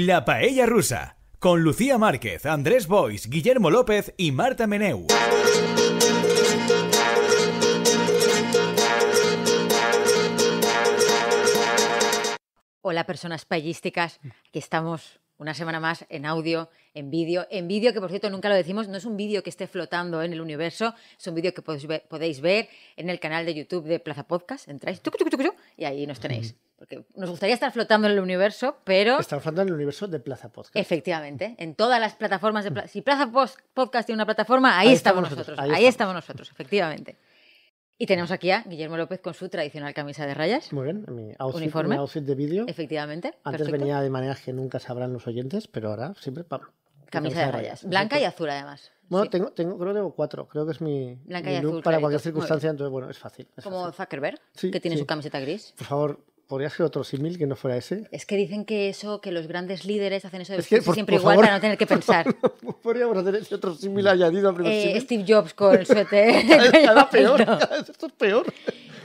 La Paella Rusa, con Lucía Márquez, Andrés Bois, Guillermo López y Marta Meneu. Hola personas paellísticas, aquí estamos una semana más en audio, en vídeo, en vídeo que por cierto nunca lo decimos, no es un vídeo que esté flotando en el universo, es un vídeo que podéis ver, en el canal de YouTube de Plaza Podcast, entráis, y ahí nos tenéis. Porque nos gustaría estar flotando en el universo, pero... Estamos flotando en el universo de Plaza Podcast. Efectivamente, en todas las plataformas de... Si Plaza Podcast tiene una plataforma, ahí, estamos, nosotros, ahí, estamos. nosotros, efectivamente. Y tenemos aquí a Guillermo López con su tradicional camisa de rayas. Muy bien, mi outfit, uniforme. de vídeo. Efectivamente. Antes venía de maneras que nunca sabrán los oyentes, pero ahora siempre. camisa, de, rayas. Blanca y azul, además. Bueno, tengo, creo que tengo cuatro. Creo que es mi, y look azul, para eh, cualquier circunstancia. Entonces, bueno, es fácil. Como Zuckerberg, que tiene su camiseta gris. Por favor, ¿Podría ser otro símil que no fuera ese? Es que dicen que eso, que los grandes líderes hacen eso de siempre igual para no tener que pensar. podríamos hacer otro símil eh, añadido eh, Steve Jobs con el suéter. cada, peor, esto es peor.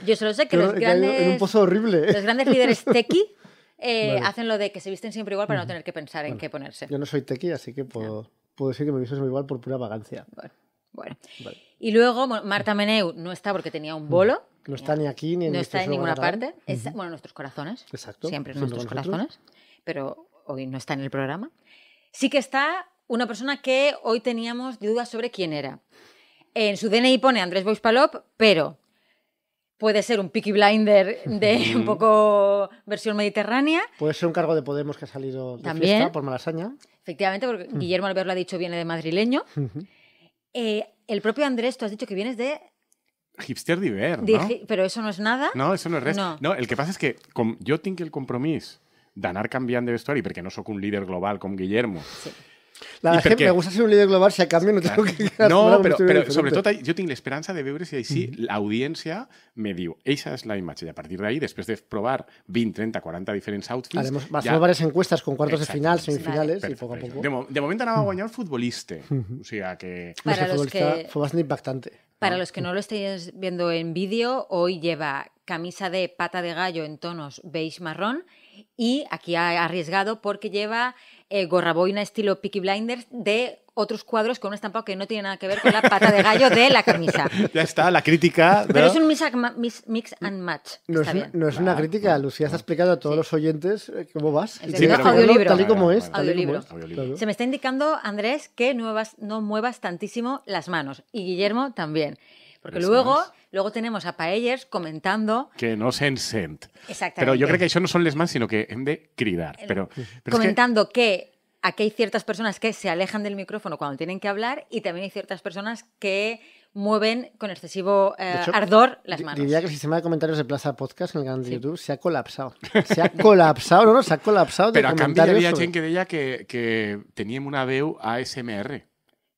Yo solo sé que los grandes. En un pozo horrible. Los grandes líderes tequi eh, hacen lo de que se visten siempre igual para no tener que pensar en qué ponerse. Yo no soy tequi, así que puedo. Puede ser que me hizo igual por pura vagancia. Y luego Marta Meneu no está porque tenía un bolo. No está ni aquí ni en No está en ninguna parte. Es, bueno, nuestros corazones. Exacto. Siempre en nuestros corazones. Pero hoy no está en el programa. Sí que está una persona que hoy teníamos dudas sobre quién era. En su DNI pone Andrés Boispalop, pero puede ser un picky Blinder de un poco versión mediterránea. Puede ser un cargo de Podemos que ha salido de También, fiesta por Malasaña. Efectivamente, porque Guillermo Alberto lo ha dicho, viene de madrileño. Eh, el propio Andrés, tú has dicho que vienes de hipster diver, ¿no? pero eso no es nada. No, eso no es res. No, el que pasa es que yo tengo que el de d'anar cambiando de vestuario, porque no soy un líder global como Guillermo. Sí. La gente me gusta ser un líder global, si a cambio no tengo que... No, pero sobre todo yo tengo la esperanza de ver si ahí sí la audiencia me dio esa es la imagen y a partir de ahí después de probar 20, 30, 40 diferentes outfits... Haremos más varias encuestas con cuartos de final, semifinales, y poco a poco... De, momento nada a futbolista, o sea que... Para que... Fue bastante impactante. Para los que no lo estéis viendo en vídeo, hoy lleva camisa de pata de gallo en tonos beige marrón y aquí ha arriesgado porque lleva eh, gorraboina estilo Picky Blinders de otros cuadros con un estampado que no tiene nada que ver con la pata de gallo de la camisa. Ya está, la crítica. Pero es un mix, and match. No es, una crítica, Lucía, has explicado a todos los oyentes eh, cómo vas. El audiolibro. Tal y como es. Se me está indicando, Andrés, que no muevas tantísimo las manos. Y Guillermo también luego, luego tenemos a paellers comentando... Que no se sent. Exactamente. Pero yo creo que eso no son les sino que en de cridar. Pero, comentando que... aquí hay ciertas personas que se alejan del micrófono cuando tienen que hablar y también hay ciertas personas que mueven con excesivo eh, ardor las manos. Diría que el sistema de comentarios de Plaza Podcast en el canal de YouTube se ha colapsado. Se ha colapsado, no, no, se ha colapsado de Pero a cambio había que tenía que, una veu ASMR.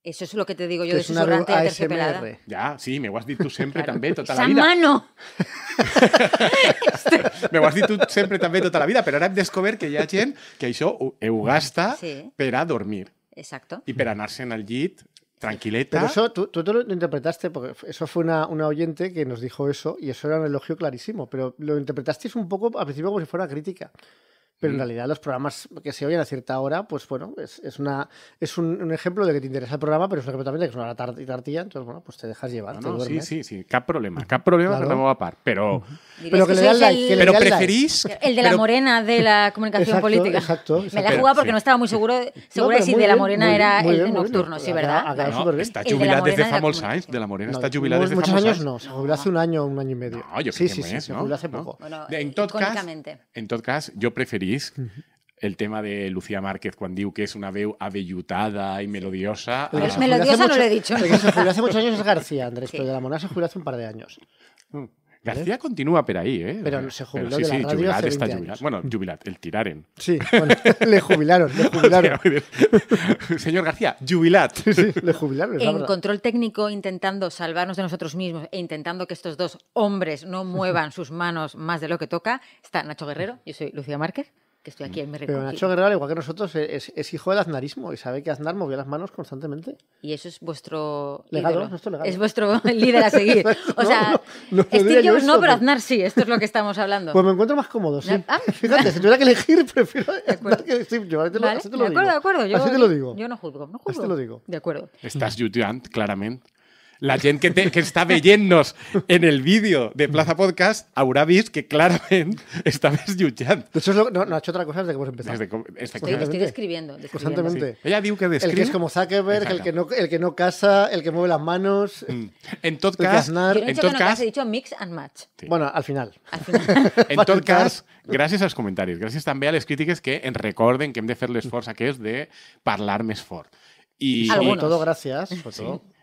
Eso es lo que te digo yo de susurrante de Ya, sí, me has dicho siempre también, toda la vida. mano! Este. me has dicho siempre también, toda la vida, pero ahora he descubierto que ya tiene que hizo eugasta para dormir. Exacto. Y para nacer en el jit tranquileta. Pero eso tú, lo interpretaste, porque eso fue una, una, oyente que nos dijo eso, y eso era un elogio clarísimo, pero lo interpretasteis un poco al principio como si fuera crítica pero en realidad los programas que se oyen a cierta hora, pues bueno, es, es una, es un, ejemplo de que te interesa el programa, pero es un ejemplo también de que es una hora tard tardía, entonces bueno, pues te dejas llevar. duermes. sí, sí, sí, cap problema, cap problema claro. va a par, pero... Pero que, le el, like, que preferís... El de la morena de la comunicación política. Exacto, Me la he jugado porque no estaba muy seguro, segura si de la morena era el nocturno, sí, ¿verdad? está jubilada desde Famous Science, de la morena está jubilada desde Famous Muchos años no, se jubiló hace un año, un año y medio. sí, sí, sí, se jubiló hace poco. En todo caso, yo preferí el tema de Lucía Márquez cuando diu que es una veu avellutada y melodiosa. Pero ah. es melodiosa no lo he dicho. hace muchos años es García, Andrés, pero de la Mona se jubiló hace un par de años. Mm. García continúa por ahí, ¿eh? Pero se jubiló de la sí, está Bueno, jubilat, el tiraren. Sí, le jubilaron, le jubilaron. Señor García, jubilat. Sí, le jubilaron. En control técnico intentando salvarnos de nosotros mismos e intentando que estos dos hombres no muevan sus manos más de lo que toca, está Nacho Guerrero, yo soy Lucía Márquez estoy aquí mm. en Pero Nacho Guerrero, igual que nosotros, e-, es, hijo del aznarismo y sabe que Aznar movió las manos constantemente. Y eso es vuestro Es, es vuestro líder a seguir. o sea, no, Steve Jobs no, pero Aznar sí, esto es lo que estamos hablando. Pues me encuentro más cómodo, sí. Ah. Fíjate, si tuviera que elegir, prefiero Aznar que Steve Jobs. te lo, digo. de acuerdo, de acuerdo. Yo, así te lo digo. Yo no juzgo, no juzgo. Así te lo digo. De acuerdo. Estás judiant claramente la gente que, está que en el vídeo de Plaza Podcast habrá visto que claramente está desllotjant. De no, no ha hecho otra cosa desde que hemos empezado. Desde, estoy, estoy describiendo. Constantemente. Ella dijo que descriu... El que es como Zuckerberg, el que, no, el que no casa, el que mueve las manos... Mm. En todo caso… he en que no he dicho mix and match. Bueno, al final. En final. en gracias a los comentarios. Gracias también a las críticas que ens recorden que hem de esfuerzo que es de parlar més fort. I, Algunos. i tot gràcies,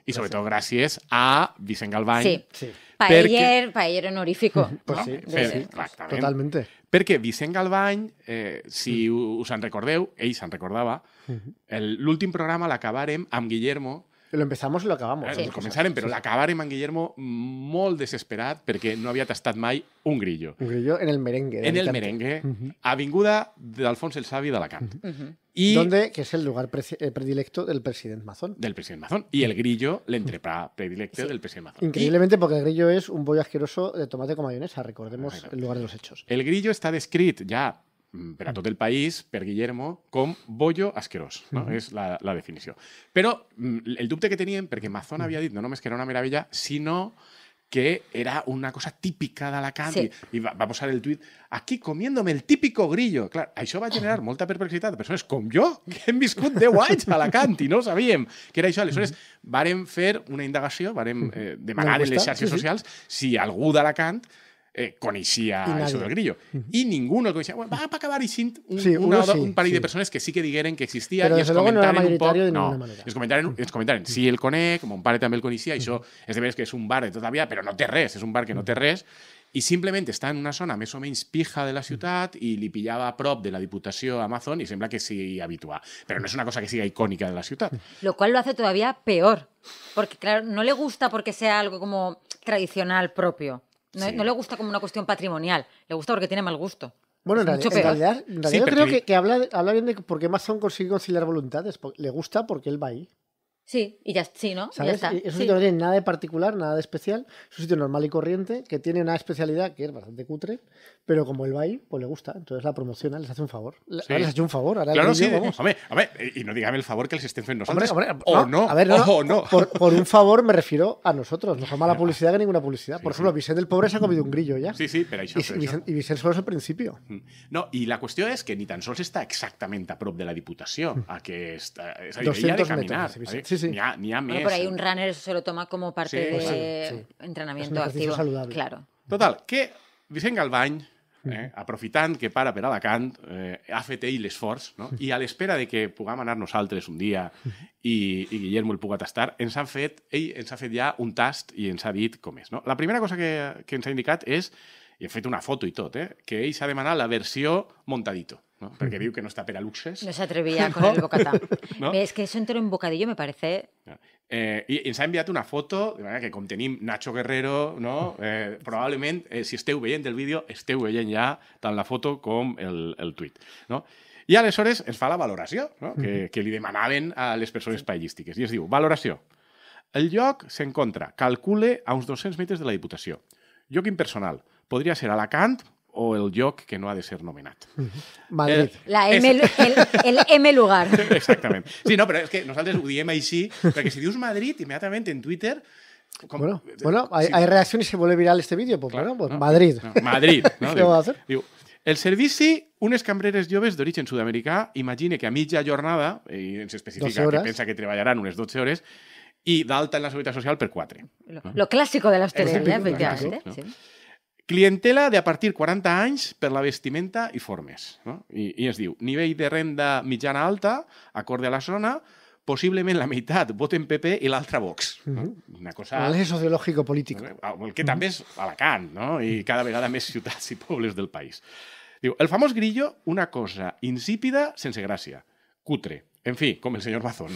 i sobretot gràcies a Vicent Galvany. Sí, sí. Paeller, perquè... paeller honorífico. pues no? sí, per, sí, sí. totalmente. Perquè Vicent Galvany, eh, si mm. us en recordeu, ell se'n recordava, mm-hmm. l'últim programa l'acabarem amb Guillermo, Lo empezamos y lo acabamos. Eh, sí. Començarem, però sí. l'acabàrem amb Guillermo molt desesperat perquè no havia tastat mai un grillo. Un grillo en el merengue. En el merengue, uh mm-hmm. -huh. avinguda d'Alfons el Savi d'Alacant. Uh mm-hmm. -huh. Y ¿Dónde? Que es el lugar eh, predilecto del presidente Mazón. Del presidente Mazón. Y el grillo, le entrepra predilecto del presidente Mazón. Increíblemente, porque el grillo es un bollo asqueroso de tomate con mayonesa, recordemos el lugar de los hechos. El grillo está descrito ya mm, por a el país, per Guillermo, con bollo asqueroso. No? la, definición. Pero mm, el dubte que tenían, porque Mazón había dicho no es que era una maravilla, sino… que era una cosa típica d'Alacant. Sí. I va, va posar el tuit, aquí comiéndome el típico grillo. Clar, això va generar ah. molta perplexitat de persones com jo, que hem viscut 10 anys a Alacant i no sabíem que era això. Aleshores, mm-hmm. vàrem fer una indagació, vàrem mm-hmm. eh, demanar en les xarxes sí, sí. socials si algú d'Alacant eh, Isía sobre del grillo. y ninguno que Bueno, va, a acabar y un, un par de personas que sí que digieren que existía y eso es comentaron un poco. No, es sí el conec, un un también el conisía y eso es de ver que es un bar de pero la no te res, es un bar que no te res, y simplemente está en una zona más o menos pija de la ciudad y le pillaba prop de la diputación Amazon y sembra que sí habitúa pero no es una cosa que siga icónica de la ciudad Lo cual lo hace todavía peor. Porque, claro, no le gusta porque sea algo como tradicional propio. No, le gusta como una cuestión patrimonial, le gusta porque tiene mal gusto. Bueno, en realidad, en realidad, yo creo que, habla, bien de por qué Mason consigue conciliar voluntades. Le gusta porque él va ahí. Sí, y ya, sí, ¿no? Es un sitio no tiene nada de particular, nada de especial. Es un sitio normal y corriente que tiene una especialidad que es bastante cutre, pero como él va ahí, pues le gusta. Entonces la promociona, les hace un favor. Ahora les un favor. claro, sí. vamos. A ver, y no dígame el favor que les estén haciendo nosotros. Hombre, o no, Por, un favor me refiero a nosotros. No más mala publicidad que ninguna publicidad. por ejemplo, Vicente del Pobre se ha comido un grillo ya. Sí, sí, pero ahí Y, y Vicente solo es el principio. Mm. No, y la cuestión es que ni tan se está exactamente a prop de la Diputación. Mm. A que está de caminar. Sí. Sí, sí. Ni ha, ni ha bueno, mes. por ahí eh? un runner se lo toma como parte sí, de sí, sí. entrenamiento activo. Saludable. Claro. Total, que Vicent Galvany, eh, aprofitant que para per Alacant, eh, ha fet ell l'esforç, no? i a l'espera de que puguem anar nosaltres un dia i, i Guillermo el puga tastar, ens han fet, ell ens ha fet ja un tast i ens ha dit com és. No? La primera cosa que, que ens ha indicat és he fet una foto i tot, eh? que ell s'ha demanat la versió montadito. ¿no? Perquè diu que no està per a luxes. No s'atrevia atrevía con ¿No? el bocata. ¿No? Es que això entró en bocadillo, me parece. Eh, i ens ha enviat una foto, de manera que com tenim Nacho Guerrero, no? eh, probablement, eh, si esteu veient el vídeo, esteu veient ja tant la foto com el, el tuit. No? I aleshores ens fa la valoració no? que, que li demanaven a les persones paellístiques. I es diu, valoració. El lloc s'encontra, calcule, a uns 200 metres de la Diputació. Lloc impersonal. podría ser Alacant o el Joc, que no ha de ser nomenat. Madrid. Eh, el, M lugar. Exactamente. Sí, no, pero es que nos nosaltres ho o sea, que si dios Madrid, inmediatamente en Twitter bueno, bueno hay, reacciones y se vuelve viral este vídeo. Pues claro, bueno, pues Madrid. Madrid. ¿Qué va a hacer? el servicio, unes cambreres lloves de origen sudamericano, imagine que a mitja jornada, eh, y se especifica que piensa que trabajarán unes 12 y da alta en la seguridad social per 4. Lo, clásico de las efectivament. Eh? ¿eh? Sí. Clientela de a partir 40 anys per la vestimenta i formes. No? I, I es diu, nivell de renda mitjana alta, acorde a la zona, possiblement la meitat voten PP i l'altra Vox. No? Mhm. Una cosa... L'és sociològico-polític. Eh, eh, el que també és Alacant, no? I cada vegada més ciutats i pobles del país. Diu, el famós grillo, una cosa insípida, sense gràcia, cutre, En fin, como el señor Bazón.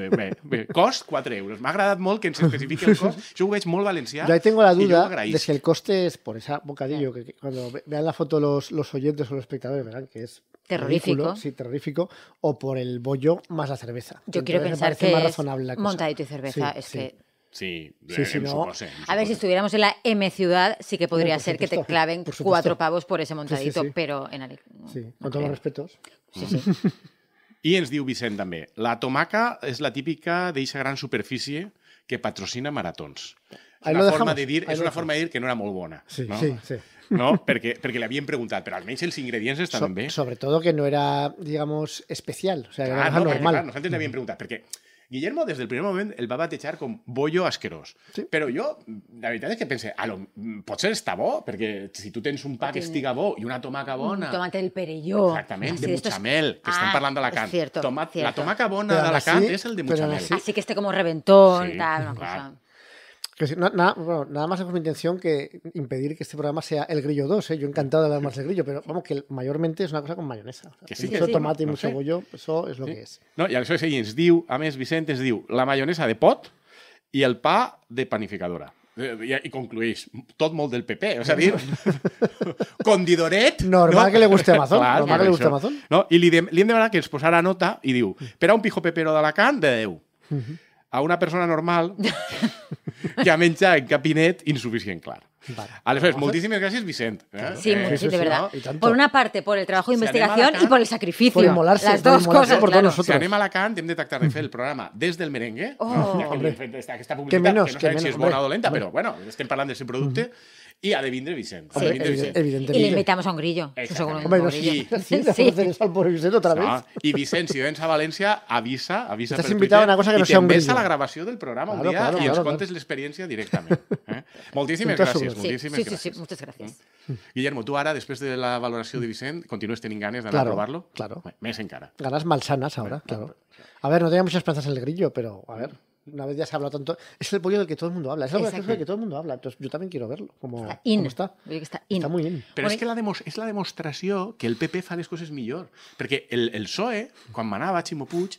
Eh, cost, 4 euros. ha agradado molt que ens especifique el cost. Yo ho veig Yo tengo la duda de si el coste es por esa bocadillo, ah. que, cuando vean la foto los, oyentes o los espectadores verán que es terrorífico. sí, terrorífico, o por el bollo más la cerveza. Yo quiero pensar que más razonable montadito y cerveza, sí, sí. Eh, sí, A ver, si estuviéramos en la M ciudad, sí que podría ser que te claven cuatro pavos por ese montadito, pero en Ali. Sí, con todos los respetos. Sí, sí. I ens diu Vicent també, la tomaca és la típica d'eixa gran superfície que patrocina maratons. És una, forma de dir, és una forma de dir que no era molt bona. Sí, no? sí, sí. ¿no? Perquè, perquè le habían preguntado, pero al menos los ingredientes estaban so, bien. Sobre que no era, diguem, especial. O sea, claro, era no, normal. Porque, claro, nosotros le habían preguntado, perquè Guillermo, desde el primer moment, el va batejar com bollo asquerós. Sí. Però jo, la veritat és que pensé, a lo, mm, potser està bo, perquè si tu tens un pa que estiga bo i una tomaca bona... Un tomate del perelló. Exactament, sí, ah, de muchamel, es... que ah, estem parlant d'Alacant. Cierto, Toma... cierto. La tomaca bona de d'Alacant sí, és el de muchamel. Sí. Así que este como reventón, sí, tal, una cosa... Que, nada más es mi intención que impedir que este programa sea el grillo 2. ¿eh? Yo encantado de hablar más del grillo, pero vamos, que mayormente es una cosa con mayonesa. mucho tomate y mucho bollo, eso es lo que es. No, y eso es es diu, a més, Vicente es diu la mayonesa de pot y el pa de panificadora. Y eh, concluís, todo tot del PP, o sea dir, condidoret... Normal que le guste Amazon. Mazón. normal que le guste Amazon. No? y li, de, verdad hem demanat que ens posara nota y diu, mm. ¿Pero a un pijo pepero de Alacán, mm-hmm. A una persona normal... que a menjar en cabinet insuficiente, insuficient clar. Vale. Aleshores, moltíssimes gràcies, Vicent. Eh? Sí, eh, sí, sí, de verdad. No? Por una parte, por el trabajo de investigación si y por el sacrificio. Por molarse, Las dos cosas, por claro. nosotros. Si anem a Alacant, hem de tractar de fer el programa des del merengue, oh. ja que, aquesta publicitat, que no sé si és bona o dolenta, però bueno, estem parlant del seu producte, mm -hmm i ha de vindre Vicent. Sí, ha de Vicent. Evidentment. I li invitamos a un grillo. Exactament. Home, no, sí, sí, sí. sí. al pobre Vicent otra vez. No. I Vicent, si vens a València, avisa, avisa Estàs per a Una cosa que no i te'n ves a la gravació del programa claro, un dia claro, i ens claro, contes claro. l'experiència directament. Eh? Moltíssimes gràcies. Sí, moltíssimes sí, gràcies. Sí, sí, moltes gràcies. Mm. Guillermo, tu ara, després de la valoració de Vicent, continues tenint ganes d'anar claro, a provar-lo? Claro. Més encara. Ganes malsanes, ara, claro. A ver, no tenía muchas esperanzas en el grillo, pero a ver. una vez ya se habla tanto, es el pollo del que todo el mundo habla, es algo del que todo el mundo habla, yo también quiero verlo, como está. In. muy bien pero es que la la demostración que el PP fa es mejor porque el, el PSOE, Manaba, manaba Chimo Puig,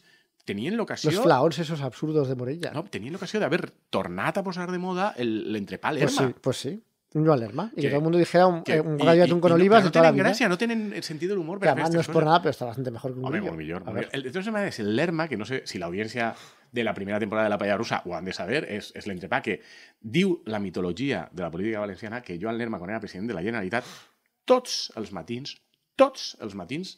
la ocasión Los flaons esos absurdos de Morella. No, ocasión de haber tornado a posar de moda el entrepal pues sí. Pues Joan Lerma. Y que, todo el mundo dijera un, que, con eh, olivas. No, toda la no tienen el sentido del humor. Pero además este no es por nada, pero está bastante mejor que un Hombre, A millón, El, entonces, es el Lerma, que no sé si la audiencia de la primera temporada de La Paya Rusa o han de saber, es la entrepa que dio la mitología de la política valenciana que Joan Lerma, cuando era presidente de la Generalitat, tots els matins, tots els matins,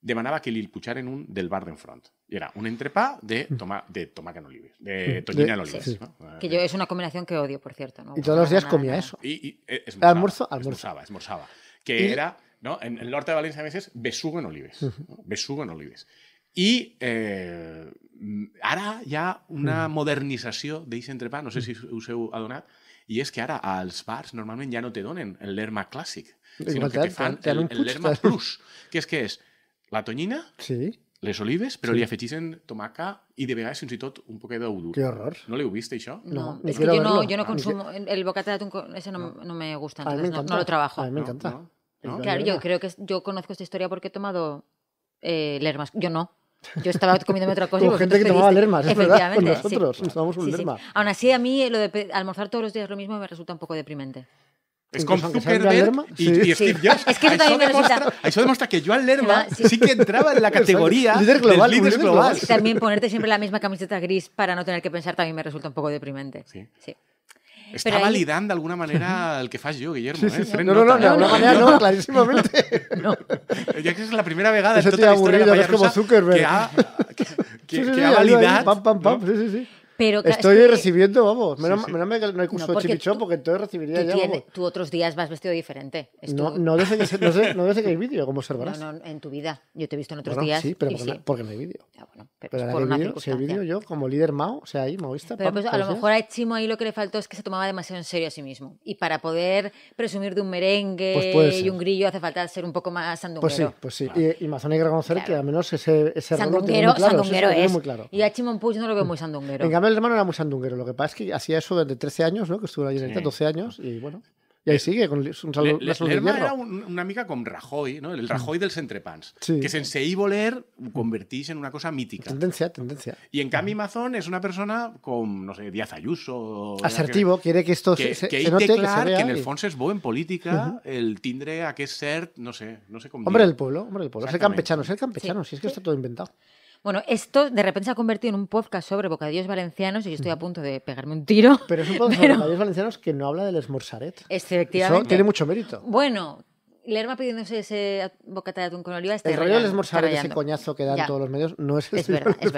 demanava que li en un del bar de d'enfront. Y era un entrepá de, mm. toma, de tomate en olives, de mm. toñina en olives. Que yo es una combinación que odio, por cierto. Y todos los días comía eso. Y, y esmorzaba, almuerzo, almuerzo. Esmorzaba, Que era, ¿no? en el norte de Valencia a veces, besugo en olives. Besugo en olives. Y eh, ahora ya una modernización de ese ese no sé si useu a adonat, Y es que ahora al bars normalmente ya no te donen el l'erma Classic. Sino que te dan el, l'erma plus, que es, que es? la toñina... sí les olives, pero le li tomaca y de verdad fins un tot un poquet d'udur. Que horror. No le vist, això? No, es que yo no, yo no ah, consumo... El bocata de atún, ese no, me gusta, no, lo trabajo. A mí me encanta. Claro, yo creo que yo conozco esta historia porque he tomado eh, lermas. Yo no. Yo estaba comiéndome otra cosa. Con gente que tomaba lermas, es verdad, con nosotros. Sí. Nos tomamos un sí, lerma. Sí. Aún así, a mí lo de almorzar todos los días lo mismo me resulta un poco deprimente. Es con Zuckerberg y, sí. Steve Jobs. Es que eso, demuestra, que Joan Lerma sí. que entraba en la categoría líder global, líder global. Y también ponerte siempre la misma camiseta gris para no tener que pensar también me resulta un poco deprimente. Sí. Está validando de alguna manera el que fas yo, Guillermo. ¿eh? No, no, no, de alguna manera no, clarísimamente. No. Ya que es la primera vegada en toda la historia de la que, ha, que, que ha validado... Pam, pam, pam, sí, sí, sí. Pero estoy recibiendo, vamos. Menos, no hay curso porque de chimichón porque entonces recibiría tú ya. tú otros días vas vestido diferente. No, no, desde que, hay vídeo, como observarás. No, no, en tu vida. Yo te he visto en otros días. Sí, pero porque, no hay vídeo. pero, si hay vídeo, yo como líder Mao, o sea, ahí, maoísta. Pero pues, a lo mejor a Chimo ahí lo que le faltó es que se tomaba demasiado en serio a sí mismo. Y para poder presumir de un merengue pues y un grillo hace falta ser un poco más sandunguero. Pues sí, pues sí. Y, y más hay que reconocer que al menos ese, ese sandunguero, rol muy claro. es. Y a Chimo Push no lo veo muy sandunguero el Hermano era muy sandunguero, lo que pasa es que hacía eso desde 13 años, ¿no? Que estuvo en la Generalitat, 12 años, y bueno... y ahí eh, sigue, con un era una amiga con Rajoy, no? el Rajoy del Centrepans, que se enseí voler convertís en una cosa mítica. Tendencia, tendencia. Y en cambio Mazón es una persona con, no sé, Díaz Ayuso... Asertivo, quiere que esto se, que se que Que en el Fonses va en política el tindre a qué ser, no sé, no sé cómo. Hombre del pueblo, hombre del pueblo. Es el campechano, es el campechano, si es que está todo inventado. Bueno, esto de repente se ha convertido en un podcast sobre bocadillos valencianos y yo estoy a punto de pegarme un tiro. Pero es un podcast sobre bocadillos valencianos que no habla del esmorzaret. Efectivamente. tiene mucho mérito. Bueno, Lerma pidiéndose ese bocata de atún con oliva este El rollo del esmorzar ese coñazo que dan todos los medios no es el es verdad, es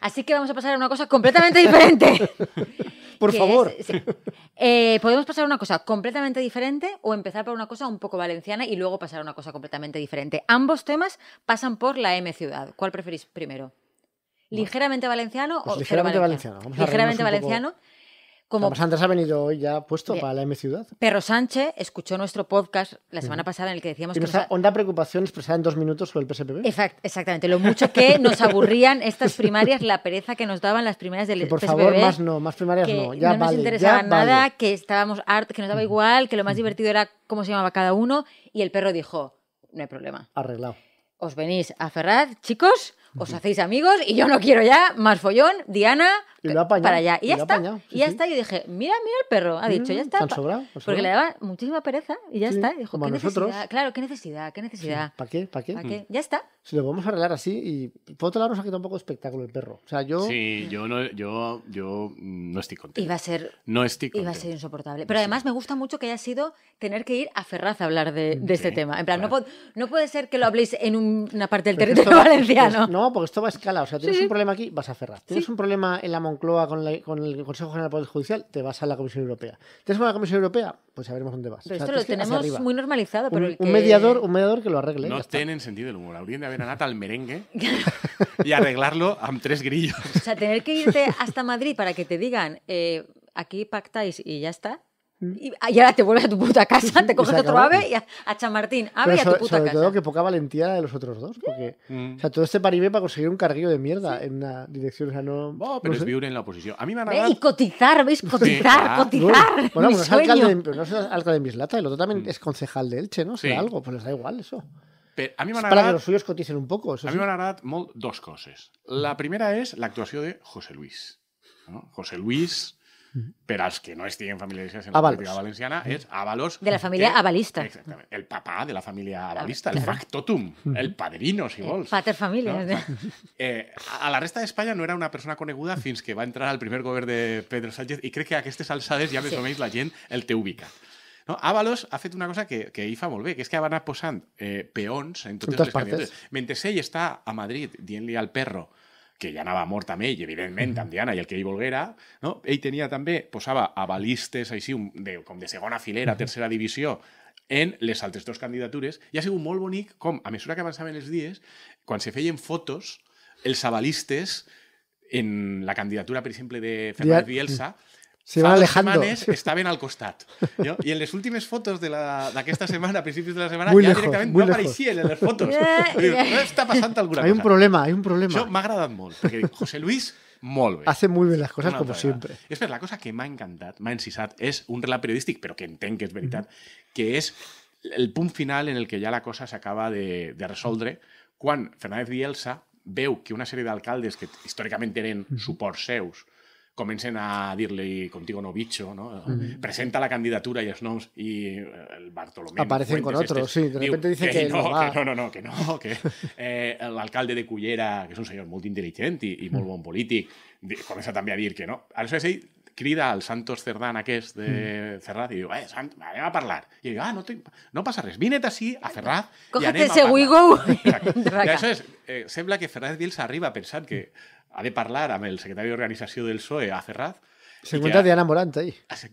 Así que vamos a pasar a una cosa completamente diferente. por favor. Eh, Podemos pasar a una cosa completamente diferente o empezar por una cosa un poco valenciana y luego pasar a una cosa completamente diferente. Ambos temas pasan por la M ciudad. ¿Cuál preferís primero? ¿Ligeramente valenciano pues o ligeramente valenciano? ligeramente valenciano. Como Sánchez ha venido hoy ya puesto para la M Ciudad. Perro Sánchez escuchó nuestro podcast la semana pasada en el que decíamos que. honda preocupación expresada en dos minutos sobre el PSPB. exactamente, lo mucho que nos aburrían estas primarias, la pereza que nos daban las primarias del que Por favor, más no, más primarias no. Ya no nos interesaba nada, que estábamos arte que nos daba igual, que lo más divertido era cómo se llamaba cada uno. Y el perro dijo: No hay problema. Arreglado. Os venís a Ferraz, chicos, os hacéis amigos y yo no quiero ya más follón. Diana, y lo apañado, para allá. Y, ya está. y ya está. y dije, mira, mira el perro. Ha dicho, ya mm, está. Porque le daba muchísima pereza y ya está. Dijo, como nosotros. Claro, qué necesidad, qué necesidad. ¿Para qué? ¿Para qué? ¿Para mm. qué? Ya está. Si lo vamos a arreglar así y por otro lado nos ha quitado un poco de espectáculo el perro. O sea, yo Sí, yo no yo yo no estoy contento. Iba a ser No estoy contento. Iba a ser insoportable. Pero además me gusta mucho que haya sido tener que ir a Ferraz a hablar de, este tema. En plan, no, no, puede ser que lo habléis en una parte del territorio valenciano. no, porque esto va a escala, o sea, tienes un problema aquí, vas a Ferraz. Tienes un problema en la con, la, con el Consejo General del Poder Judicial, te vas a la Comisión Europea. ¿Te vas a la Comisión Europea? Pues sabremos dónde vas. Pero esto lo tenemos muy normalizado. Pero un, mediador, un mediador que lo arregle. No en sentido el humor. Habrían de haber Nata al merengue y arreglarlo a tres grillos. O sea, tener que irte hasta Madrid para que te digan, eh, aquí pactáis y ya está. Ah, y, ahora te vuelves a tu puta casa, te coges otro ave y a, Chamartín, ave y a tu puta casa. Sobre todo que poca valentía de los otros dos, porque mm. o sea, todo este paribé para conseguir un carguillo de mierda en una dirección, o sea, no... Oh, pero es viure en la oposición. A mí me han Y cotizar, ¿veis? Cotizar, ah. cotizar. Bueno, no es alcalde de Mislata, el otro también mm. es concejal de Elche, ¿no? sí. algo, pues les da igual eso. pero a para que los suyos coticen un poco. a mí me han agradat dos cosas. La primera es la actuación de José Luis. José Luis los que no es de en la valenciana, es Ábalos. De la familia avalista. Exactamente. El papá de la familia avalista, el factotum, el padrino, si eh, vols. Pater familia. Eh, a la resta de España no era una persona coneguda fins que va a entrar al primer gobierno de Pedro Sánchez y cree que a que esté ya ya me toméis la gente el te ubica No? Avalos ha una cosa que, que ell que es que van a posar peones eh, peons en totes, totes les partes. a Madrid dient al perro que ja anava mort amb ell, evidentment, amb Diana i el que ell volguera, no? ell tenia també, posava a balistes així, de, com de segona filera, tercera divisió, en les altres dues candidatures, i ha sigut molt bonic com, a mesura que avançaven els dies, quan se feien fotos, els avalistes en la candidatura, per exemple, de Fernández Bielsa, Se va alejando. está bien al costado. Y en las últimas fotos de esta semana, a principios de la semana, ya directamente no en las fotos. No alguna hay cosa. Hay un problema, hay un problema. Yo me agradat molt, José Luis muy Hace muy bien las cosas como siempre. Es es la cosa que me encantado, me ha encisat, es un relato periodístico, pero que entiendo que es veritat, mm. que es el punto final en el que ya la cosa se acaba de resolver, Juan Fernández Elsa veo que una serie de alcaldes que históricamente eran mm. su porseus, comencen a decirle contigo no bicho, ¿no? Presenta la candidatura y Snows y el Bartolomé. Aparecen con este. otros, sí, de repente dice que, no, no que, no, no, no, que no, que el eh, alcalde de Cullera, que es un señor muy y y muy buen político, comienza también a decir que no. eso A es ahí crida al Santos Cerdán es de mm. Ferraz digo, "Eh, eh, me va a hablar. Y digo ah, no, te, no res, vínete así a Ferraz Cógete ese anem a parlar. Ah, se habla eh, sembla que Ferraz arriba a pensar que ha de hablar el secretario de organización del SOE, a Ferraz, se encuentra Diana Morant ahí. Ah, se,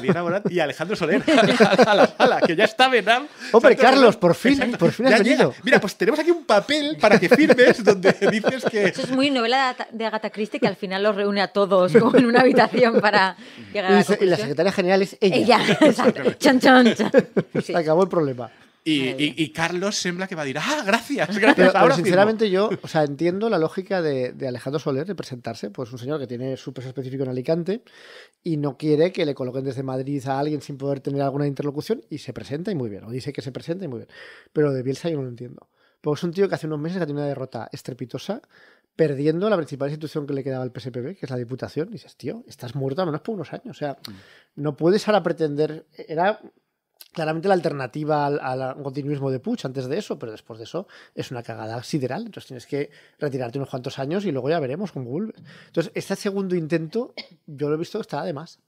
Diana Morant y Alejandro Soler que ya está ¿verdad? Hombre, Carlos, por fin, por fin has venido. Mira, pues tenemos aquí un papel para que firmes donde dices que. Eso es muy novela de Agatha Christie que al final los reúne a todos en una habitación para llegar a la. Y, la secretaria general es ella. Ella, Exacto. chan, chan, Se acabó el problema. Y, Carlos sembra que va a decir, ah, gracias, gracias. ahora sinceramente yo, o sea, entiendo la lógica de, Alejandro Soler de presentarse, pues un señor que tiene su peso específico en Alicante y no quiere que le coloquen desde Madrid a alguien sin poder tener alguna interlocución y se presenta y muy bien, o dice que se presenta y muy bien. Pero de Bielsa yo no lo entiendo. Pues es un tío que hace unos meses que tenido una derrota estrepitosa, perdiendo la principal institución que le quedaba al PSPB, que es la Diputación, y dices, tío, estás muerto no menos por unos años. O sea, mm. no puedes ahora pretender. Era Claramente la alternativa al, continuismo de Puch antes de eso, pero después de eso es una cagada sideral. Entonces tienes que retirarte unos cuantos años y luego ya veremos con Google Entonces, este segundo intento, yo lo he visto que está de más.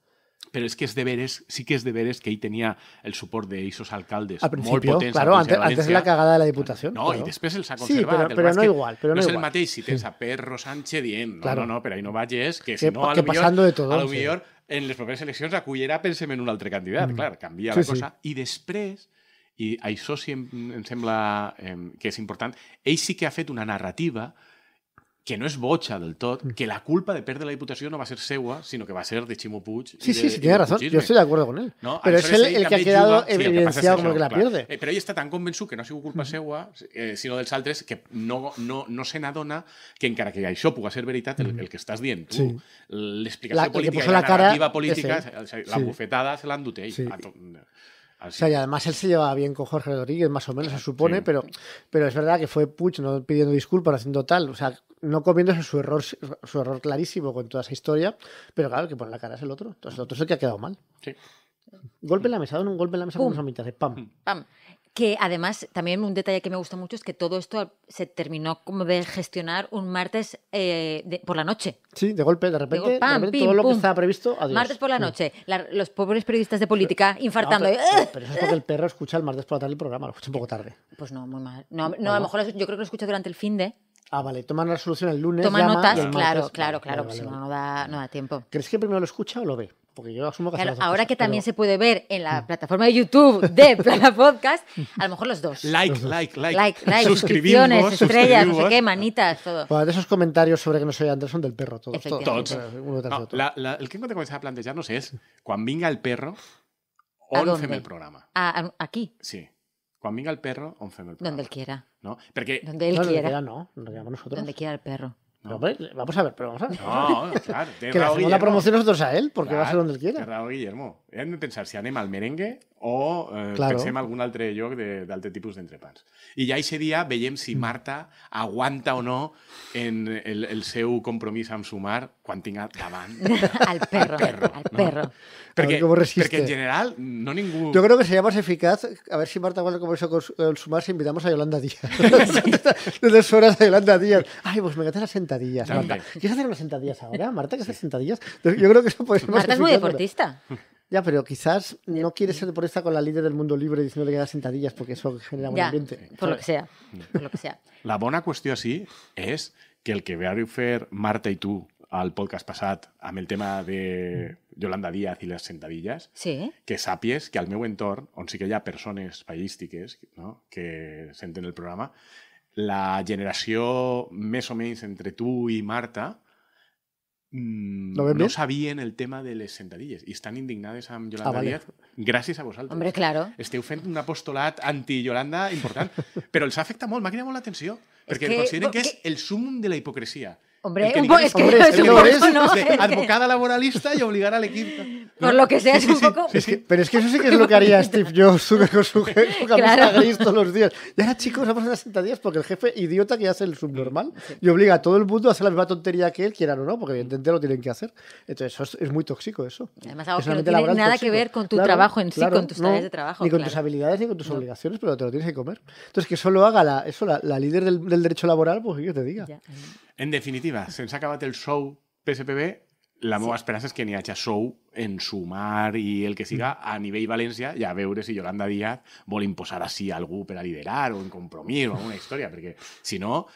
Pero es que es deberes, sí que es deberes que ahí tenía el soporte de esos alcaldes. Al principio, claro, antes, antes, la cagada de la Diputación. No, y después el saco Sí, pero no igual. no, el Matei si tienes a Perro Sánchez bien. no, no, pero ahí no vayas, que si no, a lo que de todo. lo mejor... en les properes eleccions a cullera pensem en un altre candidat, mm. clar, canvia sí, la cosa. Sí. I després, i això sí em, em sembla eh, que és important, ell sí que ha fet una narrativa que no es bocha del todo, mm. que la culpa de perder la diputación no va a ser Segua, sino que va a ser de Chimo Sí, sí, sí, tiene razón. Yo estoy de acuerdo con él. Pero es él el que ha quedado evidenciado como el que la pierde. Eh, pero él está tan convencido que no ha sido culpa mm. seua, eh, sino del Saltres que no, no, no se n'adona que encara que va a ser veritat, el, mm. que estás bien. tú. le explicas política la, la, política, la bufetada se la han Sí. O sea, y además él se llevaba bien con Jorge Rodríguez, más o menos se supone, pero, pero es verdad que fue Puch no pidiendo disculpas, haciendo tal, o sea, no comiendo su error, su error clarísimo con toda esa historia, pero claro, que por la cara es el otro. Entonces el otro es el que ha quedado mal. Sí. Golpe en la mesa, un golpe en la mesa con los mitad, pam. Mm. Pam. Que además, también un detalle que me gusta mucho es que todo esto se terminó como de gestionar un martes eh, por la noche. Sí, de golpe, de repente, todo lo que estaba previsto, Martes por la mm. noche, los pobres periodistas de política infartando. pero, eso es porque el perro escucha el martes por la tarde el programa, lo escucha un poco tarde. Pues no, muy mal. No, no, a lo mejor yo creo que lo escucha durante el fin de... Ah, vale, toman la resolución el lunes. Toma notas, y claro, claro, claro, si no, da, no da tiempo. ¿Crees que primero lo escucha o lo ve? Porque yo asumo que ahora que también se puede ver en la mm. plataforma de YouTube de Plana Podcast, a lo mejor los dos. Like, like, like. Like, like, suscripciones, estrellas, no sé qué, manitas, todo. Bueno, de esos comentarios sobre que no soy son del perro, todos. todos, Uno tras otro. el que me que a plantearnos es cuando venga el perro, once el programa. Ah, aquí? Sí. Cuando venga el perro, once el programa. Donde él quiera. No? Porque. Donde él quiera. Donde no, nosotros. Donde quiera el perro vamos a ver, pero vamos a ver. No, claro. que le hacemos la promoción nosotros a él, porque va a ser donde él quiera. Raúl Guillermo. Hay que pensar si anima al merengue o eh, claro. pensem algun de lloc tipos de, entrepans Y ya ese día dia si mm. Marta aguanta o no en el, el seu compromís amb sumar quan tinga davant al perro. Al perro. Al en general no ningú... Yo creo que sería más eficaz, a ver si Marta aguanta el compromiso con sumar si invitamos a Yolanda Díaz. Desde dos horas a Yolanda Díaz. Ay, pues me encantan las sentadillas, Marta. ¿Quieres hacer unas sentadillas ahora, Marta? ¿Qué haces sentadillas? Yo creo que eso puede ser Marta es muy deportista. Ya, pero quizás no quieres ser por esta con la líder del mundo libre diciendo que da sentadillas porque eso genera buen ambiente. Por lo, que sea, lo que sea. La buena cuestión sí es que el que a refer Marta y tú al podcast pasado amb el tema de Yolanda Díaz y las sentadillas, que sapies que al meu entorno, on sí que haya personas persones que no? que senten el programa, la generación mes o menys entre tú y Marta Mm, ¿Lo no bien? sabien el tema de les sentadilles i estan indignades amb ah, Yolanda ah, vale. Díaz gràcies a vosaltres. Hombre, claro. Esteu fent un apostolat anti-Yolanda important, però els afecta molt, m'ha cridat molt l'atenció, perquè que, consideren que és el súmum de la hipocresia. Hombre, es que es un poco, ¿no? Advocada laboralista y obligar al equipo. Por lo que sea, es un poco. pero es que eso sí que es lo que haría Steve Jobs con su, jefe, camisa gris todos los días. Y ahora, chicos, vamos a 60 días porque el jefe idiota que hace el subnormal y obliga a todo el mundo a hacer la misma tontería que él, quieran o no, porque evidentemente lo tienen que hacer. Entonces, eso es, muy tóxico eso. Además, algo que no tiene nada que ver con tu trabajo en sí, con tus tareas de trabajo. Ni con tus habilidades ni con tus obligaciones, pero te lo tienes que comer. Entonces, que eso lo haga la, eso, la, líder del, del, derecho laboral, pues yo te diga. En definitiva, se acabate el show PSPB, la nueva esperanza es que ni hagi show en mar y el que siga mm. a nivel Valencia ya a veure si Yolanda Díaz vol imposar así algo para liderar o en compromiso o alguna historia porque si no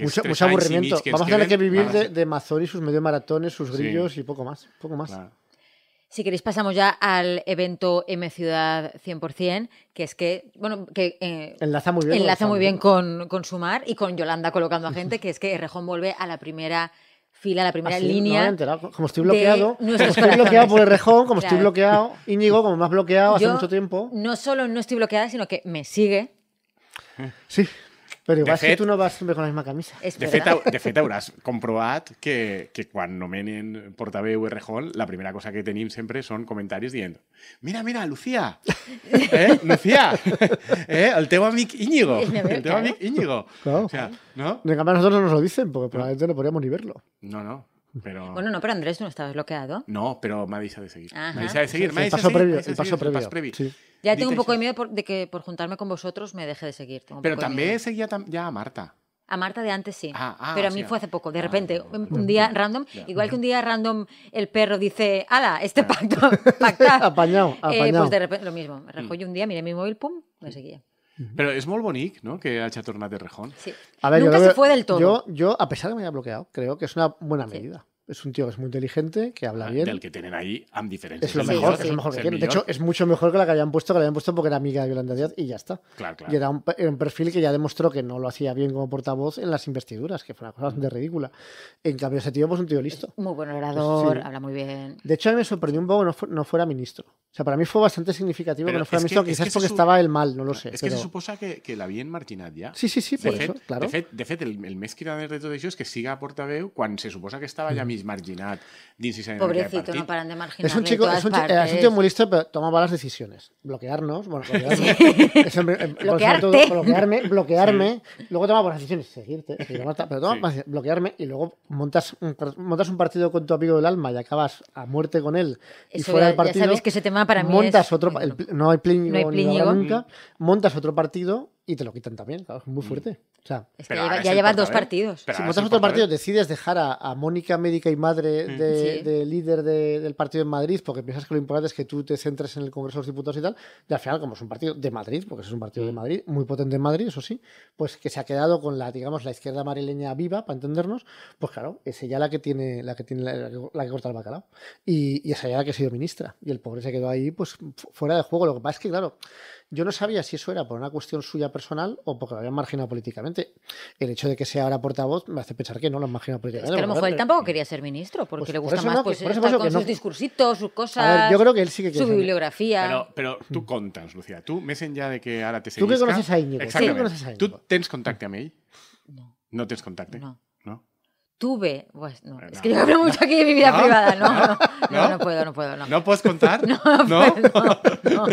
mucho, mucho aburrimiento. Vamos a tener que vivir de, Mazori, y sus medio maratones, sus grillos y poco más. Poco más. Si queréis pasamos ya al evento M Ciudad 100%, que es que, bueno, que eh, enlaza muy bien, enlaza muy bien con, con, Sumar y con Yolanda colocando a gente, que es que Rejón vuelve a la primera fila, a la primera ¿Ah, línea. como estoy bloqueado, estoy bloqueado por Errejón, como estoy bloqueado, Íñigo, como me has bloqueado hace mucho tiempo. No solo no estoy bloqueada, sino que me sigue. Sí. Pero igual es que tú no vas siempre con la misma camisa. de fet, de fet, hauràs que, que quan nomenen portaveu y Hall, la primera cosa que tenim siempre son comentarios diciendo, «Mira, mira, Lucía! Eh? Lucía! Eh? El tema amic Íñigo! El tema amic Íñigo!» o sea, ¿no? En cambio, nosotros no nos lo dicen, porque probablemente no podríamos ni verlo. No, no. Bueno, no, pero Andrés no estaba bloqueado. No, pero me avisa de seguir. Me avisa de seguir. el paso previo. El paso previo. Ya tengo un poco de miedo de que por juntarme con vosotros me deje de seguir. pero también seguía ya a Marta. A Marta de antes sí. Ah, ah, pero a mí fue hace poco. De ah, repente, un día random, igual que un día random el perro dice, ¡Hala, este pacto, apañado, apañado. Eh, pues de repente, lo mismo. Me mm. un día, miré mi móvil, pum, me seguía. Pero es muy no?, que ha hecho torna de rejón. Sí. Nunca se fue del todo. yo, a pesar de que me haya bloqueado, creo que es una buena medida. Es un tío que es muy inteligente, que habla ah, bien. Del que tienen ahí, am diferente. Es lo mejor, es mejor que tienen. De hecho, es mucho mejor que la que habían puesto, que la habían puesto porque era amiga de Yolanda Díaz y ya está. Claro, claro. Y era un, perfil que ya demostró que no lo hacía bien como portavoz en las investiduras, que fue una cosa de ridícula. En cambio, ese tío, pues un tío listo. muy buen orador, habla muy bien. De hecho, a mí me sorprendió un poco que no, no fuera ministro. O sea, para mí fue bastante significativo que no fuera ministro, quizás porque estaba el mal, no lo sé. Es que se suposa que, que la vi en Martín ya. Sí, sí, sí, por eso, claro. De hecho el, el, mes que de reto de ellos que siga a Portaveu cuando se suposa que estaba ya veis marginat Pobrecito, no paran de marginar. Es un chico, es un, chico, eh, muy listo, pero toma malas decisiones. Bloquearnos, bueno, eh, Bloquearte. bloquearme, bloquearme, luego toma buenas decisiones, seguirte, pero toma bloquearme y luego montas un, montas un partido con tu amigo del alma y acabas a muerte con él y fuera del partido. Ya sabes que ese tema para mí montas otro, no hay plínigo, nunca, mm. montas otro partido y te lo quitan también, claro, muy mm. fuerte. O sea, ya llevas dos ¿eh? partidos. si montas otro partido, decides dejar a, Mónica, médica y madre mm. de, líder del partido en Madrid, porque piensas que lo importante es que tú te centres en el Congreso de los Diputados y tal, y al final, como es un partido de Madrid, porque es un partido de mm. Madrid, muy potente en Madrid, eso sí, pues que se ha quedado con la, digamos, la izquierda marileña viva, para entendernos, pues claro, es ella la que tiene la que tiene la, que corta el bacalao. Y, y es ella la que ha sido ministra. Y el pobre se quedó ahí, pues, fuera de juego. Lo que pasa es que, claro, yo no sabía si eso era por una cuestión suya personal o porque lo habían marginado políticamente. El hecho de que sea ahora portavoz me hace pensar que no lo han marginado políticamente. Es que a lo mejor él tampoco quería ser ministro, porque pues le gusta más pues, con sus discursitos, sus cosas. yo creo que él sí que Su bibliografía. Pero, tú contas, Lucía. Tú me ya de que ahora te seguís. Tú que conoces a ah, Íñigo. Exactamente. ¿Tú, tienes contacto a mí? No. No tienes contacto? No tuve, pues no, eh, es que yo hablo mucho aquí de mi vida privada, no no, no, puedo, no puedo, no. No puedes contar? no, no, no?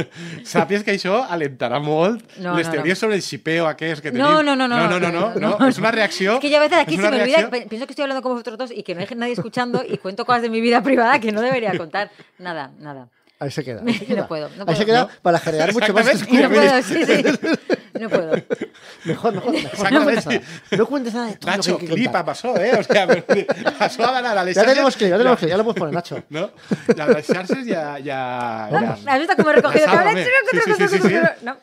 que eso alentará molt no, les teories sobre el qué es que tenéis? No, no, no, no. No, no, no, es una reacción. Es que yo a veces aquí se me olvida, pienso que estoy hablando con vosotros dos y que no hay nadie escuchando y cuento cosas de mi vida privada que no debería contar. Nada, nada. Ahí se queda. Ahí se queda. no puedo. Ahí se queda para generar mucho más. No puedo, sí, sí. No puedo. Mejor, mejor. mejor no, cuentes nada. no de todo. Nacho, lo que clipa pasó, ¿eh? O sea, pasó a ganar. Alex ya tenemos clip, ya tenemos clip, ya lo puedes poner, Nacho. ¿No? La Alex ya. ya, ya. está mí he recogido Sí, sí, sí, No.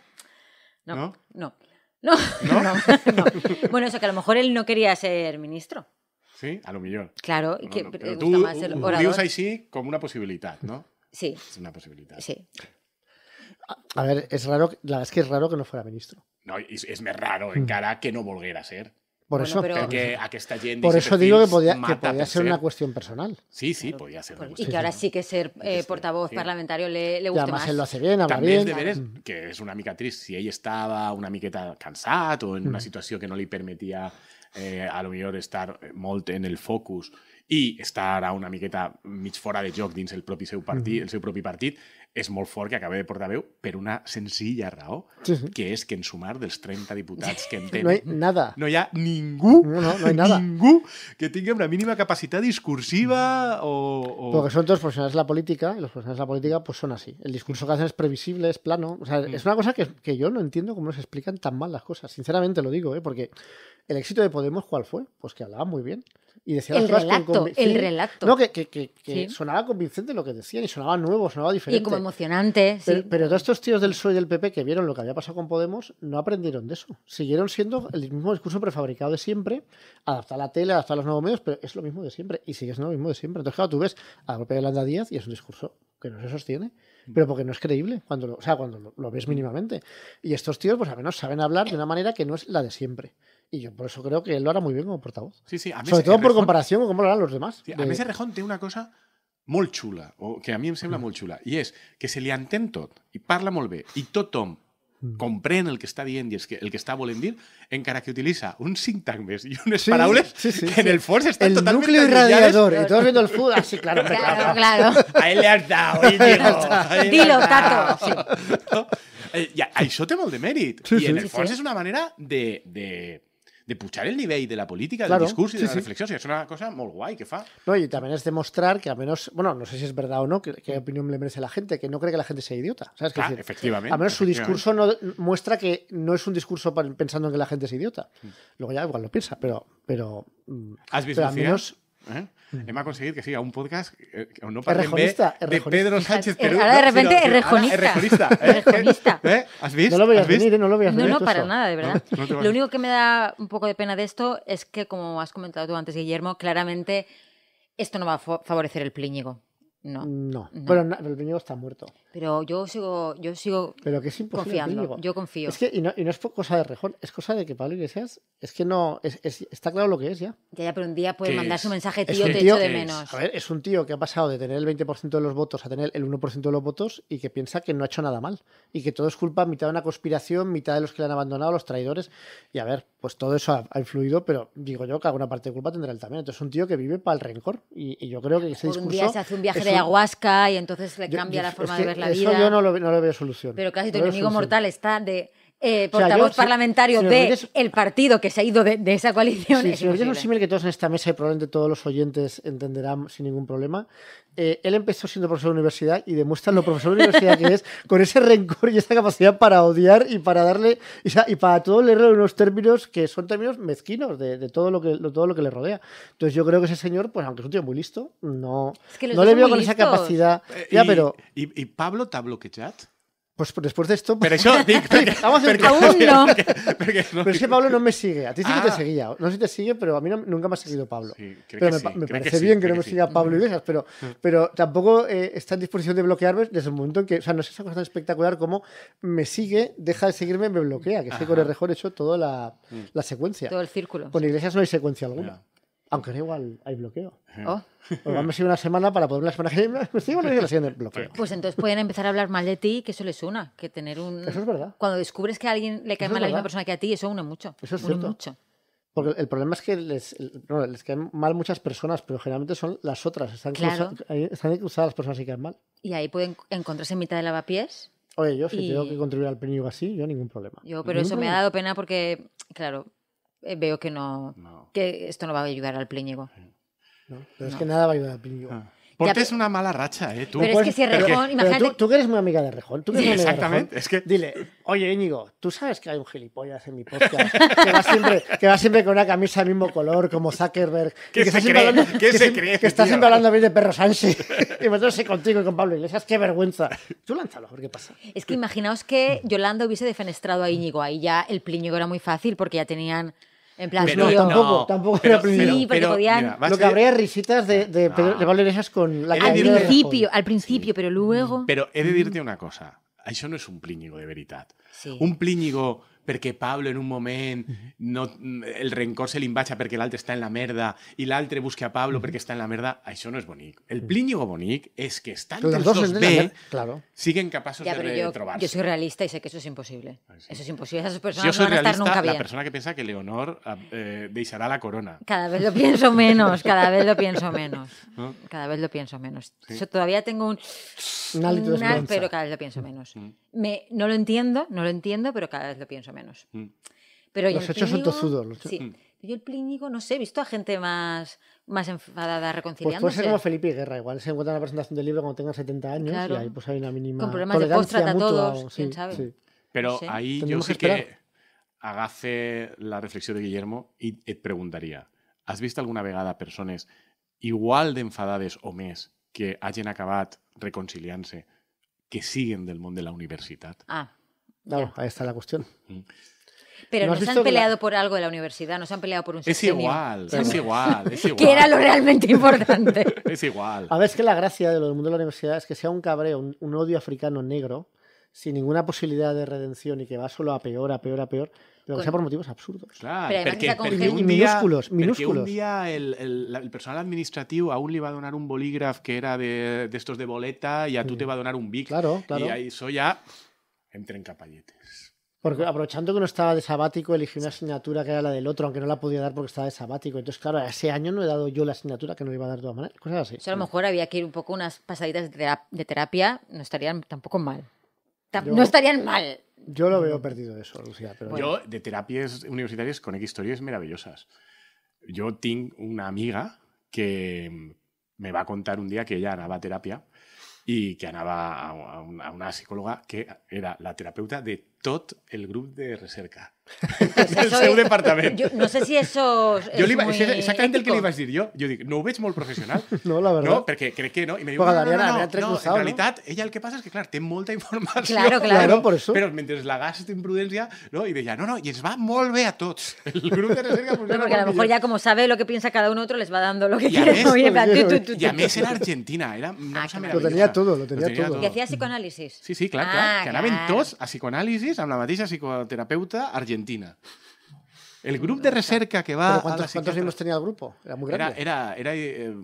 No. No. No. no. Bueno, eso que a lo mejor él no quería ser ministro. Sí, a lo mejor. Claro, y que no, pero tú, orador. Dios ahí sí como una posibilidad, ¿no? Sí. Es una posibilidad. Sí. A ver, es raro, la verdad es que es raro que no fuera ministro. No, es, es raro, mm. cara que no volviera a ser. Por eso, pero, a que está por eso digo que podía, que ser una cuestión personal. Sí, sí, podía ser. Una cuestión. Y que ahora sí que ser eh, portavoz parlamentario le, le gusta. más. él lo hace bien, mm. que es una micatriz. si ella estaba una miqueta cansada o en una mm. situación que no le permitía eh, a lo mejor estar eh, en el focus estar a una miqueta mig fora de joc dins el propi seu partit, mm el seu propi partit, és molt fort que acabé de portaveu per una sencilla raó, que es que en sumar dels 30 diputats que en No hi nada. No hi ha ningú, no, no, nada. ningú que tingui una mínima capacitat discursiva o... Porque son todos profesionales de la política, y los profesionales de la política pues son así. El discurso que hacen es previsible, es plano. O sea, mm. es una cosa que, que yo no entiendo cómo se explican tan mal las cosas. Sinceramente lo digo, ¿eh? porque ¿El éxito de Podemos cuál fue? Pues que hablaba muy bien. Y decía el relato, el relato. No, que, que, sonaba convincente lo que decían y sonaba nuevo, sonaba diferente. Y como emocionante. Pero, sí. pero, todos estos tíos del PSOE y del PP que vieron lo que había pasado con Podemos no aprendieron de eso. Siguieron siendo el mismo discurso prefabricado de siempre, adaptar la tele, adaptar los nuevos medios, pero es lo mismo de siempre y sigue siendo lo mismo de siempre. Entonces, claro, tú ves a la propia Yolanda Díaz y es un discurso que no se sostiene pero porque no es creíble cuando lo, o sea, cuando lo, ves mínimamente. Y estos tíos, pues al menos saben hablar de una manera que no es la de siempre. Y yo por eso creo que él lo hará muy bien como portavoz. Sí, sí, a mí Sobre todo por comparación con cómo lo harán los demás. a mí se Rejón una cosa muy chula. o que a mí me sembla muy chula. Y es que se le antentot y parla muy Y totom en el que està dient i el que está volent en cara que utiliza un sintagmes y un sí, que en el force está el totalment... El núcleo irradiador. Y todos viendo el fútbol. Así, ah, claro, claro, claro. A él le has dado, Dilo, Tato. Sí. No? I eh, de merit y en el force es una manera de de puchar el nivel de la política, del discurso y de la reflexión O es una cosa muy guay qué fa. No, y también es demostrar que al menos, bueno, no sé si es verdad o no, que, qué opinión le merece la gente, que no cree que la gente sea idiota. ¿sabes? efectivamente. A menos su discurso no, muestra que no es un discurso pensando en que la gente es idiota. Mm. Luego ya igual lo piensa, pero... pero mm, ¿Has visto, pero al menos, ¿eh? a mm. conseguir que siga un podcast eh, no de Pedro Sánchez eh, Ahora de repente es rejonista. ¿eh? ¿Has visto? No lo veías venir, no lo No, para nada, de verdad. lo único que me da un poco de pena de esto es que, como has comentado tú antes, Guillermo, claramente esto no va a favorecer el pliñigo. No. No. Bueno, el viñigo está muerto. Pero yo sigo, yo sigo Pero confiando. Yo confío. Es que, y no, es cosa de Rejón, es cosa de que Pablo Iglesias, es que no, es, está claro lo que es ya. Ya, ya, pero un día puede mandar su mensaje, tío, te echo de menos. A ver, es un tío que ha pasado de tener el 20% de los votos a tener el 1% de los votos y que piensa que no ha hecho nada mal. Y que todo es culpa mitad de una conspiración, mitad de los que le han abandonado, los traidores. Y a ver, pues todo eso ha, influido, pero digo yo que alguna parte de culpa tendrá él también. Entonces es un tío que vive para el rencor. Y, yo creo que ese Un día se hace un viaje de ayahuasca y entonces le cambia la forma de ver la vida. Eso yo no lo, veo solución. Pero casi tu enemigo mortal está de eh, portavoz parlamentario de el partido que se ha ido de, esa coalición. Sí, es si un que todos en esta mesa y probablemente todos los oyentes entenderán sin ningún problema, eh, él empezó siendo profesor de universidad y demuestra lo profesor de universidad que es con ese rencor y esa capacidad para odiar y para darle y, para todo leerle unos términos que son términos mezquinos de, todo lo que todo lo que le rodea. Entonces yo creo que ese señor, pues aunque es un tío muy listo, no, no le veo con esa capacidad. Eh, ya, y, pero... ¿Y, y Pablo chat? Pues después de esto. Pero eso, vamos a Pero es que Pablo no me sigue. A ti sí que te ah. seguía. No sé si te sigue, pero a mí nunca me ha seguido Pablo. Sí, pero me, me parece bien que no me siga Pablo Iglesias, pero, tampoco eh, está en disposición de bloquearme desde el momento en que. O sea, no es esa cosa tan espectacular como me sigue, deja de seguirme, me bloquea. Que que con el rejón hecho toda la, mm. la, secuencia. Todo el círculo. Con Iglesias no hay secuencia alguna. Aunque da igual, hay bloqueo. ¿Oh? Pues a una semana para poder la semana que pues siguiente bloqueo. Pues entonces pueden empezar a hablar mal de ti, que eso les una, que tener un... Eso es verdad. Cuando descubres que a alguien le cae mal a la misma persona que a ti, eso une mucho. Eso es une cierto. mucho. Porque el problema es que les, no, les caen mal muchas personas, pero generalmente son las otras. Están, claro. cruzadas, las personas y caen mal. Y ahí pueden encontrarse en mitad de lavapiés. Oye, yo si tengo que contribuir al premio así, yo ningún problema. Yo, pero eso me ha dado pena porque, claro, eh, veo que no, que esto no va a ayudar al pliñigo. No, pero es que nada va a ayudar al pliñigo. Ah. Porque es una mala racha, ¿eh? Tú. Pero es que si Rejón, imagínate... Tú, que eres muy amiga de Rejón. Tú exactamente. es que... Dile, oye, Íñigo, tú sabes que hay un gilipollas en mi podcast que va siempre, que va siempre con una camisa del mismo color, como Zuckerberg. ¿Qué que se cree? que se Que siempre hablando bien de Perro Sansi. y me sé contigo y con Pablo Iglesias. ¡Qué vergüenza! Tú lánzalo, a qué pasa. Es que imaginaos que Yolanda hubiese defenestrado a Íñigo. Ahí ya el pliñigo era muy fácil porque ya tenían en plan, no, tampoco, tampoco era Sí, porque podían. lo que habría risitas de, de, ah. con la Al principio, al principio, pero luego. Pero he de decirte una cosa. Eso no es un plíñigo de veridad. Un plíñigo porque Pablo en un momento no, el rencor se le li porque el l'altre está en la merda i busque busca Pablo porque está en la merda, ah, eso no es bonic. El Plíñigo bonic es que están que dos, dos claro. siguen capaces de trobar-se. soy realista y sé que eso es imposible. Ah, eso es imposible. Esas personas van a estar nunca bien. La persona que piensa que Leonor ah, eh, la corona. Cada vez lo pienso menos, cada vez lo pienso menos. Cada vez lo pienso menos. Yo todavía tengo un... pero cada vez lo pienso menos. Mm. Me, no lo entiendo, no lo entiendo, pero cada vez lo pienso menos. Mm. Pero los hechos son tozudos. Sí. Mm. Yo el Plínigo, no sé, he visto a gente más, más enfadada reconciliándose. Pues puede ser como Felipe Guerra, igual se encuentra en la presentación del libro cuando tenga 70 años y ahí pues hay una mínima Con problemas de a todos, quién sabe. Pero ahí yo sé que, que la reflexión de Guillermo y eh, preguntaría, ¿has visto alguna vegada personas igual de enfadades o mes que hayan acabado reconciliándose que siguen del mundo de la universidad? Ah, Claro, ahí está la cuestión. Mm. Pero ¿No se han peleado por algo de la universidad, nos han peleado por un Es igual, es igual, es igual. que era lo realmente importante. es igual. A ver, es que la gracia de lo del mundo de la universidad es que sea un cabreo, un, odio africano negro, sin ninguna posibilidad de redención y que va solo a peor, a peor, a peor, pero que sea por motivos absurdos. Claro, pero que es un minúsculos, minúsculos. un día el, el personal administrativo aún le va a donar un bolígrafo que era de, estos de boleta y a tú mm. te va a donar un bic. Claro, claro. ahí soy ya en capalletes. Porque aprovechando que no estaba de sabático, elegí una asignatura que era la del otro, aunque no la podía dar porque estaba de sabático. Entonces, claro, ese año no he dado yo la asignatura que no iba a dar de todas maneras. Cosas así. O sea, a lo mejor había que ir un poco unas pasaditas de terapia, no estarían tampoco mal. no estarían mal. Yo lo veo perdido de eso, Lucía. Pero Yo, de terapias universitarias con X historias maravillosas. Yo tengo una amiga que me va a contar un día que ella va terapia y que ganaba a, una psicóloga que era la terapeuta de todo el grupo de recerca. Pues del seu és... departament. Jo, no sé si això... És jo li va, això exactament el que li vaig dir jo. Jo dic, no ho veig molt professional. No, la veritat. No, perquè crec que no. I me diu, no, no, no, no, no, en realitat, ella el que passa és que, clar, té molta informació. Claro, claro. Però, però mentre la gasta imprudència, no? I deia, no, no, i ens va molt bé a tots. El grup de recerca funciona no, perquè a lo mejor ya como sabe lo que piensa cada un otro les va dando lo que quiere. Oye, plan, tú, tú, tú, y a més era argentina, era una ah, cosa Lo tenía todo, lo tenia, lo tenía todo. Que hacía psicoanálisis. Sí, sí, clar, clar. Ah, que anaven tots a psicoanàlisis amb la mateixa psicoterapeuta argentina Argentina. El grupo de recerca que va. ¿Pero ¿Cuántos, años ¿cuántos tenía el grupo? Era muy grande. Era, era, eh,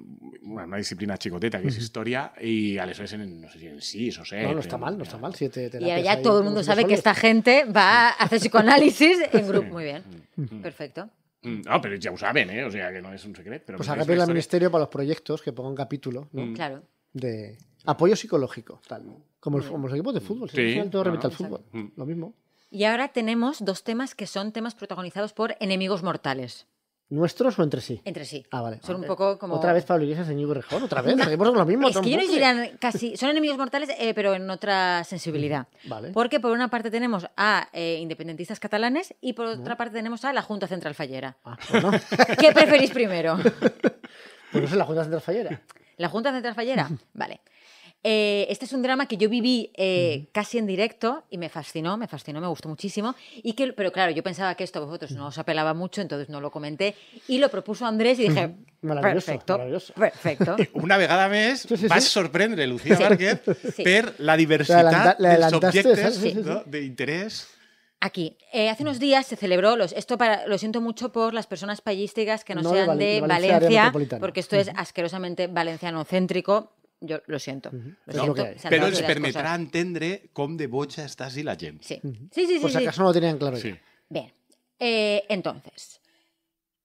una disciplina chicoteta que es historia y a eso es no sé si en sí, eso sé. No, no está mal, no está mal. Siete y ya todo el mundo sabe que esta gente va a hacer psicoanálisis en grupo. Muy bien, mm. Mm. perfecto. No, mm. ah, pero ya lo saben, ¿eh? O sea, que no es un secreto. Pero pues viene el ministerio para los proyectos que ponga un capítulo, Claro. De apoyo psicológico, Como, los equipos de fútbol. Sí, si todo no, remite ah, al fútbol. Lo mismo. Y ahora tenemos dos temas que son temas protagonizados por enemigos mortales. ¿Nuestros o entre sí? Entre sí. Ah, vale. Son un ah, poco eh, como... Otra vez Pablo Iglesias en Íñigo Rejón, otra vez. Seguimos con lo mismo. Es que ellos diría casi... Son enemigos mortales, eh, pero en otra sensibilidad. Mm, vale. Porque por una parte tenemos a eh, independentistas catalanes y por otra parte tenemos a la Junta Central Fallera. Ah, ¿Qué preferís primero? Pues no sé, la Junta Central Fallera. ¿La Junta Central Fallera? Vale. Eh, este es un drama que yo viví eh, casi en directo y me fascinó, me fascinó, me gustó muchísimo. Y que, pero claro, yo pensaba que esto a vosotros no os apelaba mucho, entonces no lo comenté. Y lo propuso Andrés y dije, perfecto, Una vegada mes, sí, sorprende sorprender, Lucía Márquez, la diversidad de los objetos de interés Aquí. Eh, hace unos días se celebró, esto para, lo siento mucho por las personas payísticas que no, sean de, de Valencia, porque esto es asquerosamente valenciano céntrico, yo lo siento. Pero les permitirá entender con de bocha está así la gente. Sí, sí, sí. sí Por si acaso no lo tenían claro Bien, eh, entonces,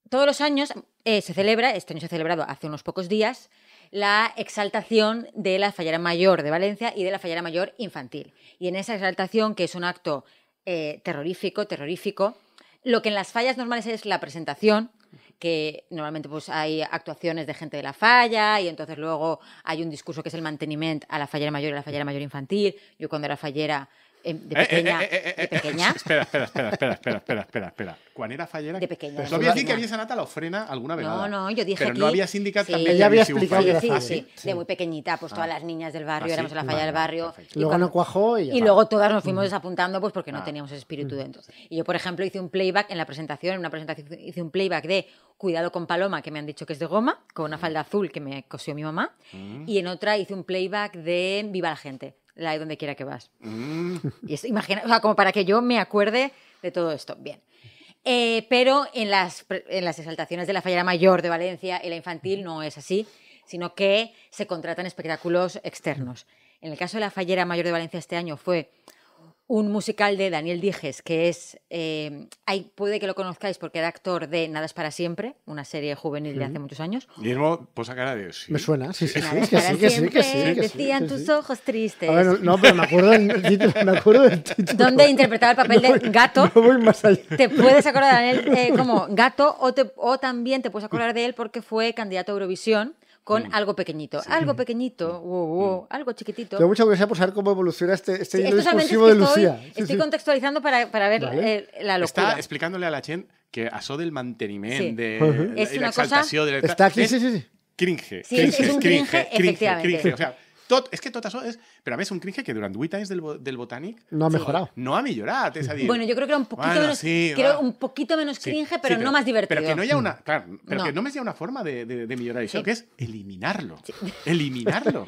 todos los años eh, se celebra, este año se ha celebrado hace unos pocos días, la exaltación de la Fallera Mayor de Valencia y de la Fallera Mayor Infantil. Y en esa exaltación, que es un acto eh, terrorífico, terrorífico, lo que en las fallas normales es la presentación, que normalmente pues, hay actuaciones de gente de la falla y entonces luego hay un discurso que es el mantenimiento a la fallera mayor y a la fallera mayor infantil. Yo cuando era fallera eh, de eh, eh, pequeña. de pequeña. Espera, espera, espera, espera, espera, espera, espera, era Fallera? De pequeña. no que había sanata la ofrena alguna vez. No, no, yo dije Pero no había Ya había explicado sí, sí, sí, De muy pequeñita, pues ah. todas las niñas del barrio, ah, éramos en la falla del barrio. Y luego no cuajó y, y luego todas nos fuimos mm. desapuntando pues porque no ah. teníamos espíritu mm. dentro. Y yo, por ejemplo, hice un playback en la presentación, en una presentación hice un playback de Cuidado con Paloma, que me han dicho que es de goma, con una mm. falda azul que me cosió mi mamá. Y en otra hice un playback de Viva la gente, la de donde quiera que vas. Mm. Y imagina, como para que yo me acuerde de todo esto. Bien. Eh, pero en las, en las exaltaciones de la Fallera Mayor de Valencia y la infantil no es así, sino que se contratan espectáculos externos. En el caso de la Fallera Mayor de Valencia este año fue un musical de Daniel Dijes, que es, eh, puede que lo conozcáis porque era actor de Nada es para siempre, una serie juvenil de hace muchos años. Guillermo, pues cara de sí. Me suena, sí, sí, sí, que sí, que sí, que sí. Decían tus ojos tristes. A ver, no, pero me acuerdo del título. Me acuerdo del título. Donde interpretaba el papel de gato. No voy más allá. Te puedes acordar de él eh, como gato o, te, o también te puedes acordar de él porque fue candidato a Eurovisión con mm. algo pequeñito. Algo pequeñito, mm. wow, wow, mm. algo chiquitito. Tengo mucha curiosidad por saber cómo evoluciona este, este de estoy, Lucía. Estoy contextualizando para, para ver eh, la locura. Está explicándole a la Chen que asó del mantenimiento, de la, es Está aquí, sí, sí, sí. Cringe. cringe, es cringe, cringe, o sea, es que todas es... Pero a a es un cringe que durante We Times del, del No ha mejorado. No ha mejorado Bueno, yo creo que era un poquito, menos, cringe, pero no más divertido. Pero que no me una... claro pero que no me una forma de, de, de millorar que es eliminarlo. Eliminarlo.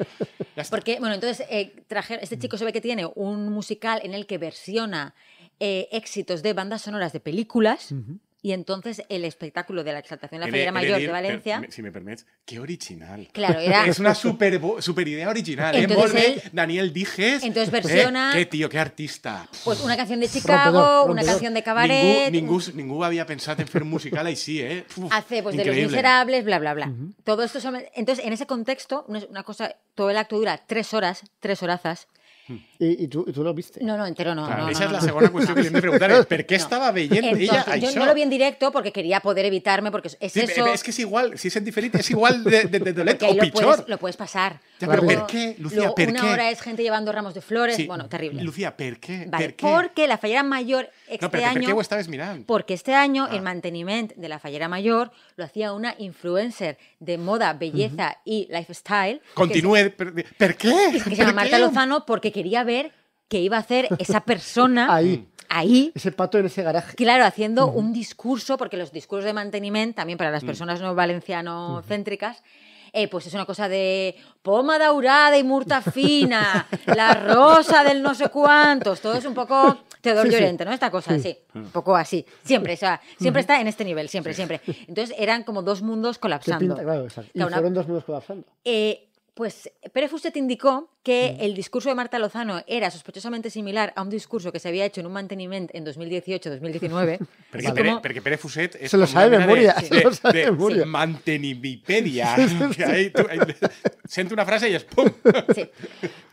Porque, bueno, entonces, eh, traje, este chico se ve que tiene un musical en el que versiona eh, éxitos de bandas sonoras de películas... Y entonces el espectáculo de la exaltación de la Feria Mayor de Valencia. si me permites, qué original. Claro, era. Es una super, super idea original. Entonces Daniel Dijes. Entonces eh, versiona. qué tío, qué artista. Pues una canción de Chicago, una canción de Cabaret. Ningún, había pensado en hacer musical ahí sí, ¿eh? Hace pues de los miserables, bla, bla, bla. Todo esto Entonces, en ese contexto, una cosa, todo el acto dura tres horas, tres horazas. Hmm. ¿Y, tú, tú, lo viste? No, no, entero no. esa es la segunda cuestión que me preguntar. ¿Por qué estaba viendo ella Yo no lo vi en directo porque quería poder evitarme, porque es eso... Es que es igual, si es en diferente, es igual de, de, o lo Pichor. lo puedes pasar. Ya, pero ¿por qué, Lucía? ¿por una hora es gente llevando ramos de flores. Bueno, terrible. Lucía, ¿por qué? ¿por qué? Porque la fallera mayor este no, pero, año... Este ¿por qué estabas mirando? Porque este año ah. el mantenimiento de la fallera mayor lo hacía una influencer de moda, belleza y lifestyle. Continúe. ¿Por qué? Que se llama Marta Lozano porque quería ver qué iba a hacer esa persona ahí. ahí. Ese pato en ese garaje. Claro, haciendo un discurso, porque los discursos de mantenimiento, también para las mm. personas no valenciano-céntricas, eh, pues es una cosa de poma daurada y murta fina, la rosa del no sé cuántos, todo es un poco Teodoro Llorente, ¿no? Esta cosa, sí. un poco así, siempre, siempre está en este nivel, siempre, siempre. Entonces eran como dos mundos colapsando. claro, y fueron dos mundos colapsando. Eh, pues eh, Pérez Fuset indicó que mm. el discurso de Marta Lozano era sospechosamente similar a un discurso que se había hecho en un mantenimiento en 2018-2019. Porque, Pérez Fuset es. Se lo sabe de memoria. lo sabe Mantenimipedia. Siente una frase y es ¡pum!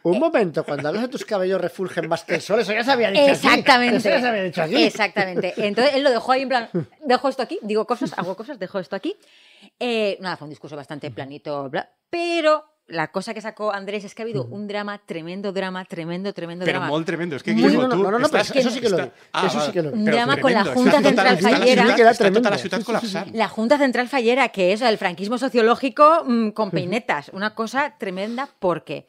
Un eh, momento, cuando hablas de tus cabellos refulgen más que el sol, eso ya se había dicho Exactamente. Eso ya se había dicho aquí. Exactamente. Entonces él lo dejó ahí en plan, dejo esto aquí, digo cosas, hago cosas, dejo esto aquí. Eh, nada, fue un discurso bastante planito, bla, pero la cosa que sacó Andrés es que ha habido un drama tremendo, drama tremendo, tremendo drama. Pero tremendo, es que Guillermo, no, no, no, no, es eso sí que lo ah, eso sí que lo Un drama con la Junta Central Fallera. La Junta Central Fallera, que es el franquismo sociológico mm, con peinetas, una cosa tremenda porque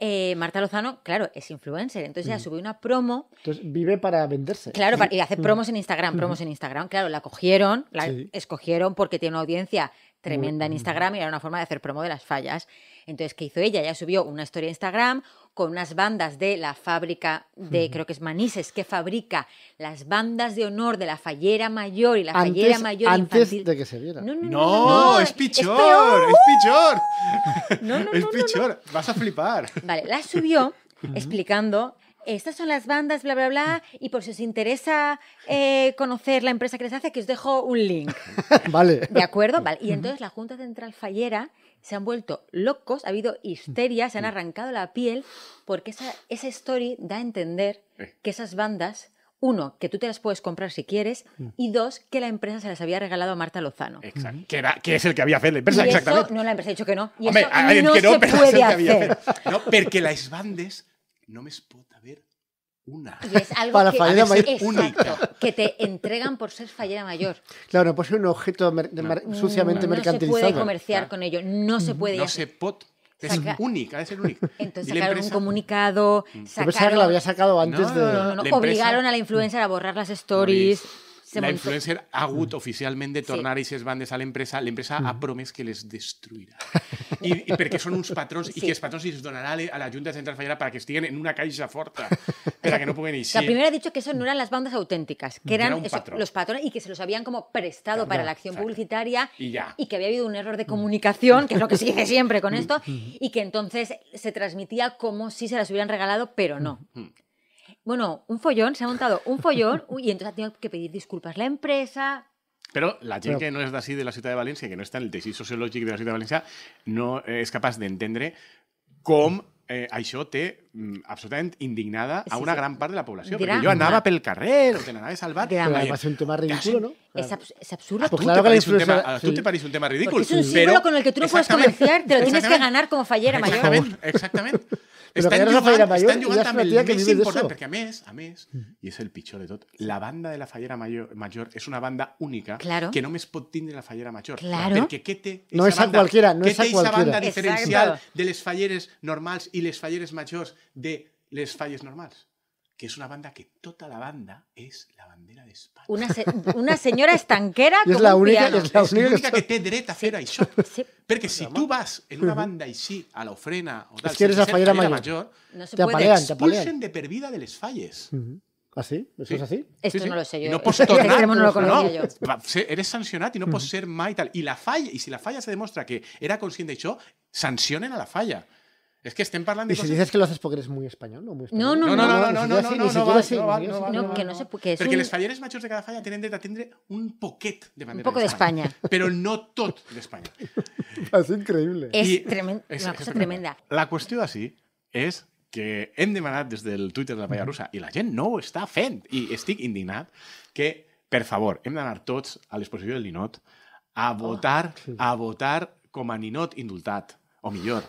eh, Marta Lozano, claro, es influencer, entonces ya subió una promo. Entonces vive para venderse. Claro, para, y hace mm. promos en Instagram, promos en Instagram. Claro, la cogieron, la escogieron porque tiene una audiencia tremenda en mm. Instagram y era una forma de hacer promo de las fallas. Entonces, ¿qué hizo ella? Ya subió una historia en Instagram, con unas bandas de la fábrica de, creo que es Manises, que fabrica las bandas de honor de la fallera mayor y la fallera mayor antes de que se viera. No, no, no, no, es pichor, es pichor. No, no, es pichor, vas a flipar. Vale, la subió explicando estas son las bandas, bla, bla, bla, y por si os interesa eh, conocer la empresa que les hace, que os dejo un link. vale. ¿De acuerdo? Vale. Y entonces la Junta Central Fallera se han vuelto locos, ha habido mm. histeria, se han mm. arrancado la piel, porque esa, esa story da a entender que esas bandas, uno, que tú te las puedes comprar si quieres, mm. y dos, que la empresa se las había regalado a Marta Lozano. Exacto. Que, es el que había hecho la empresa, no, la empresa ha dicho que no. y eso no, que no, se puede hacer. que las bandas, No, me les bandes ver una. Para que, fallera mayor. que te entregan por ser fallera mayor. Claro, por ser un objeto suciamente mercantilizado. No se puede comerciar con ello, no se puede. No se Es única, es el único. Entonces sacaron un comunicado. Mm. Sacaron... lo había sacado antes no, de. No, no, Obligaron a la influencer a borrar las stories la influencer ha oficialmente tornará de tornar sí. bandes a la empresa. La empresa ha promes que les destruirá. Y son unos son y patrons, sí. que patrones y donará a la Junta Central Fallera que estén en una caixa forta, para que no La primera ha dicho que eso no eran las bandas auténticas, que eran los patrones y que se los habían como prestado para la acción publicitaria ya. y que había habido un error de mm. comunicación, que es lo que se dice siempre con mm. esto, mm. y que entonces se transmitía como si se las hubieran regalado, pero no bueno, un follón, se ha montado un follón y entonces ha tenido que pedir disculpas la empresa. Pero la gente que no es así de la Ciudad de Valencia, que no está en el tesis sociológico de la Ciudad de Valencia no eh, es capaz de entender cómo eh, Aishote. te... Mm, absolutamente indignada a una gran parte de la población porque yo pel carrer, o te n'anaves salvat... un tema ridículo, ¿no? Es, absurdo. Ah, pues tú, claro te parís un tema, tú te parece un tema ridículo. es un símbolo con el que tú no puedes comerciar, te lo tienes que ganar como fallera mayor. exactamente está Però fallera jugant, major, jugant importante mm. el a més, a mes y el pichón de todo la banda de la fallera mayor es una banda única claro. que me spotting de la fallera mayor Claro. porque qué te no es a cualquiera, no es té banda diferencial de les falleres normales y les falleres mayores de Les Falles normales que es una banda que toda la banda es la bandera de España. Una, una señora estanquera como es la única, Es la única, que, que té dreta sí. Porque porque si tú vas en una banda y sí a la ofrena o tal, es que eres fallera mayor, no se te apalean, te de per de les falles. ¿Así? Ah, ¿Eso es así? Esto no lo sé yo. No ¿eh? no lo yo. Eres sancionado y no puedes ser mai tal. Y, la falla, y si la falla se demuestra que era consciente y yo, sancionen a la falla. Es que estén parlant de I si coses... dices que lo haces porque eres muy espanyol, no muy espanyol. No, no, no, no, no, no, no, no, no, val, no, val, no, val, no, que no se que és Perquè un... les falleres majors de cada falla tenen dret a un poquet de bandera Un poco d'Espanya. De pero no tot d'Espanya. és increïble. És, tremend... és una cosa tremenda. La qüestió d'ací és que hem demanat des del Twitter de la Palla Russa i la gent no ho està fent. I estic indignat que, per favor, hem d'anar tots a l'exposició del Ninot a ah, votar, oh, sí. a votar com a Ninot indultat, o millor,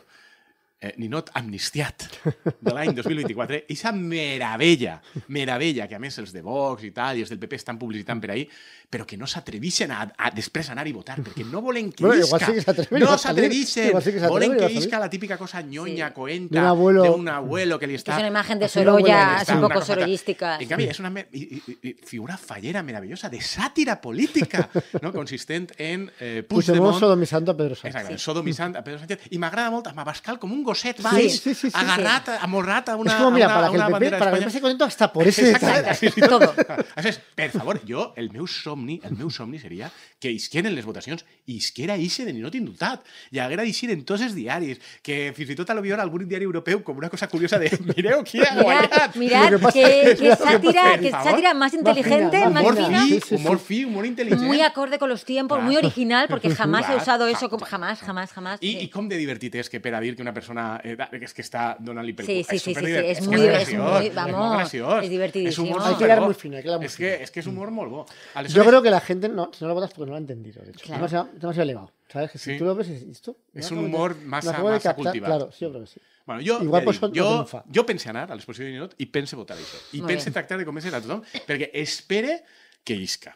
eh, Ninot amnistiat de 2024, esa meravella, meravella, que a mí es el de Vox y tal, y es del PP están publicitando por ahí pero que no se a, a, després a votar, porque no volen que no se Sí volen que isca la típica cosa ñoña, coenta, de un abuelo que le está es una imagen de Sorolla, un poco sorollística. En canvi, es una figura fallera maravillosa, de sátira política, no? consistent en eh, Puigdemont... Puigdemont a Pedro Sánchez. me agrada mucho, a Pedro Sánchez. I un gosset vais, sí, sí, a una. Es como, mira, para, que el PP, para que se contento hasta por ese y Todo. Es, per favor, yo, el meu somni, el meu somni seria que isqueren les votacions i isquera ixen ni no t'indultat. I haguera d'ixir en tots els diaris, que fins lo tot en lo millor algun diari europeu com una cosa curiosa de mireu qui ha Mirad, mirad que, que, sátira, que más inteligente, más fina. Humor humor inteligente. Muy acorde con los tiempos, muy original, porque jamás he usado eso, jamás, jamás, jamás. Y cómo com de divertit que per a que una persona Donna. Eh, es que está Donna Lipel. Sí, sí, es sí, sí, sí, Es, muy, gracioso, es muy, vamos, es, divertidísimo. Es humor hay que hilar muy fino, hay que muy es Que, es que es humor morbo. Yo creo que la gente no, si no lo votas porque no lo ha entendido, de hecho. Claro. Demasiado, demasiado elevado. ¿Sabes? Que si sí. tú lo ves, esto. Es un humor de, más cultivado. Claro, sí, yo creo que sí. Bueno, yo, Igual ja dic, nada al jo de Inot y pensé votar eso. Y Molt pense bé. tractar de convèncer a tothom perquè espere que isca.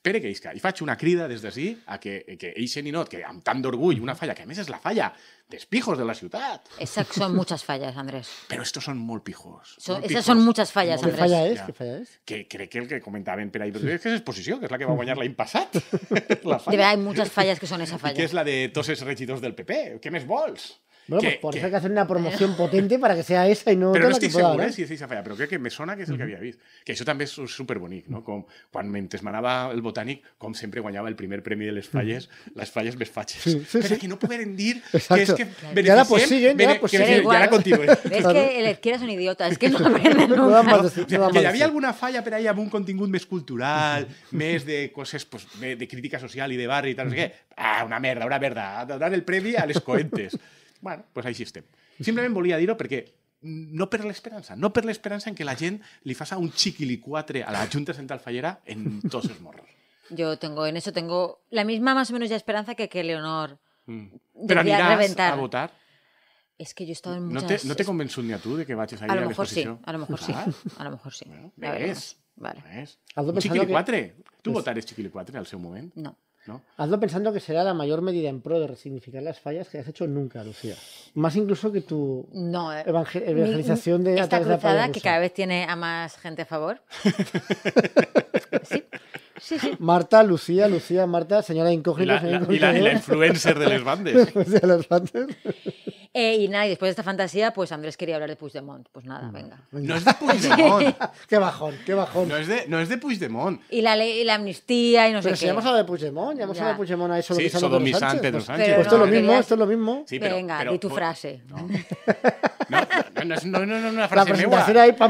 espere que isca. I faig una crida des d'ací a que, que i not, que amb tant d'orgull, una falla, que a més és la falla dels pijos de la ciutat. Exacte, son muchas fallas, Andrés. Però estos són molt pijos. So, molt esas pijos. son muchas fallas, Andrés. Què falla és? Ja. falla és? Que crec que el que comentaven per ahir, és que és exposició, que és la que va guanyar l'any passat. la falla. De hi hay muchas fallas que són esa falla. I que és la de tots els regidors del PP. Què més vols? Bueno, por eso hay que hacer una promoción potente para que sea esa y no Pero no que seguro eh, si esa falla, pero creo que me suena que es el que había visto. Que eso también es súper bonito, no? Cuando me entesmanaba el Botanic, como siempre guañaba el primer premio de las fallas, las fallas me faches. Sí, que no puede rendir Exacto. que es que Y ahora la pues siguen, ya la pues la Es que el izquierdo es un idiota, es que no aprenen nunca. No, no, que alguna falla pero ahí había un contingut más cultural, mes de cosas pues, de crítica social y de barrio y tal, no sé qué. Ah, una mierda una merda. Dar el premio a los coentes. Bueno, pues ahí estem. Simplemente volia a decirlo porque no la esperanza. no per esperanza en que la gent le fasa un chiquilicuatre a la Junta Central Fallera en todos esmorros morros. Yo tengo, en eso tengo la misma más o menos ya esperanza que que Leonor mm. Pero mira, a votar? Es que yo he estado en muchas... No te, no ni a tú de que vayas a ir a, a mejor Sí, a lo mejor sí, a lo mejor sí. a vale. ves. ¿tú pues votarás Que... al seu momento? No. Hazlo pensando que será la mayor medida en pro de resignificar las fallas que has hecho nunca, Lucía. Más incluso que tu no, eh, evangelización de esta cruzada que cada vez tiene a más gente a favor. Marta, Lucía, Lucía, Marta, señora incógnita. y, la, influencer de los bandes. Pues de los bandes. Eh, y nada, y después de esta fantasía, pues Andrés quería hablar de Puigdemont. Pues nada, venga. No es de Puigdemont. qué bajón, qué bajón. No es de, no es de Puigdemont. Y la, ley, y la amnistía y no sé qué. ya hemos hablado de Puigdemont, ya hemos hablado de Puigdemont ahí sí, sodomizante Sánchez. esto es lo mismo, esto es lo mismo. venga, y tu frase. No, no, no, no, no, es una frase La no, ahí,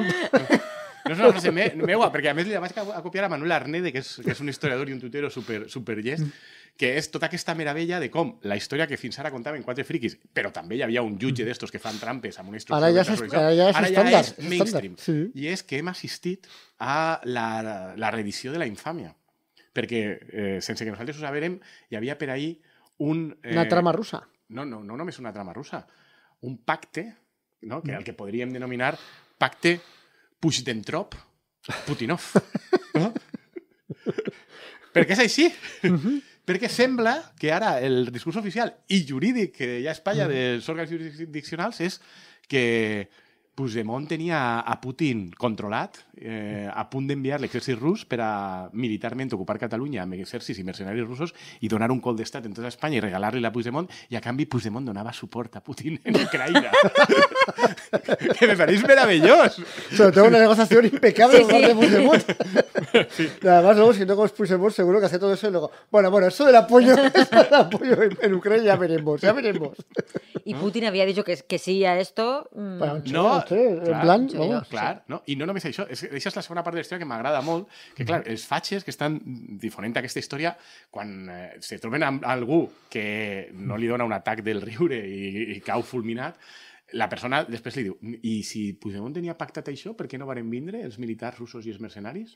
No, no, sé, me, porque perquè a a copiar a Manuel Arnede, que es un historiador y un tutero súper super llest, que és tota que esta maravilla de cómo la historia que fins contaba en Cuatro friquis, pero también hi había un de estos que fan trampes a una instrucció... Ara ja, mainstream. que hem asistido a la, revisión de la infamia. Porque, eh, sense que nosaltres ho saberem, hi havia per ahir un... Eh, una trama rusa. No, no, no es una trama rusa. Un pacte, no? que el que podríem denominar pacte Puigdemtrop Putinov. no? Eh? què és així. Uh mhm. -huh. Perquè sembla que ara el discurs oficial i jurídic que hi ha a Espanya uh mhm. -huh. dels òrgans jurisdiccionals és que Puigdemont tenía a Putin controlat, eh, a punt d'enviar l'exèrcit rus per para militarmente ocupar Cataluña amb exèrcits y mercenarios rusos y donar un cold d'estat en toda España y regalarle la Puigdemont Y a cambio, Puigdemont donaba suport a Putin en Ucrania. que me pareix meravellós. Sobre tengo una negociación impecable sí, sí. de Puigdemont. Además, luego, si no con Puigdemont, seguro que hace todo eso y luego... Bueno, bueno, eso del apoyo, en, Ucrania ya veremos, ya veremos. Y Putin había dicho que, sí a esto... Bueno, mm. no, eh? Clar, en plan, jo, vamos, clar, sí. no? I no només això, és, això és la segona part de la història que m'agrada molt, que clar, els fatxes que estan difonent aquesta història, quan eh, se troben amb algú que no li dona un atac del riure i, i cau fulminat, la persona després li diu i si Puigdemont tenia pactat això, per què no varen vindre els militars russos i els mercenaris?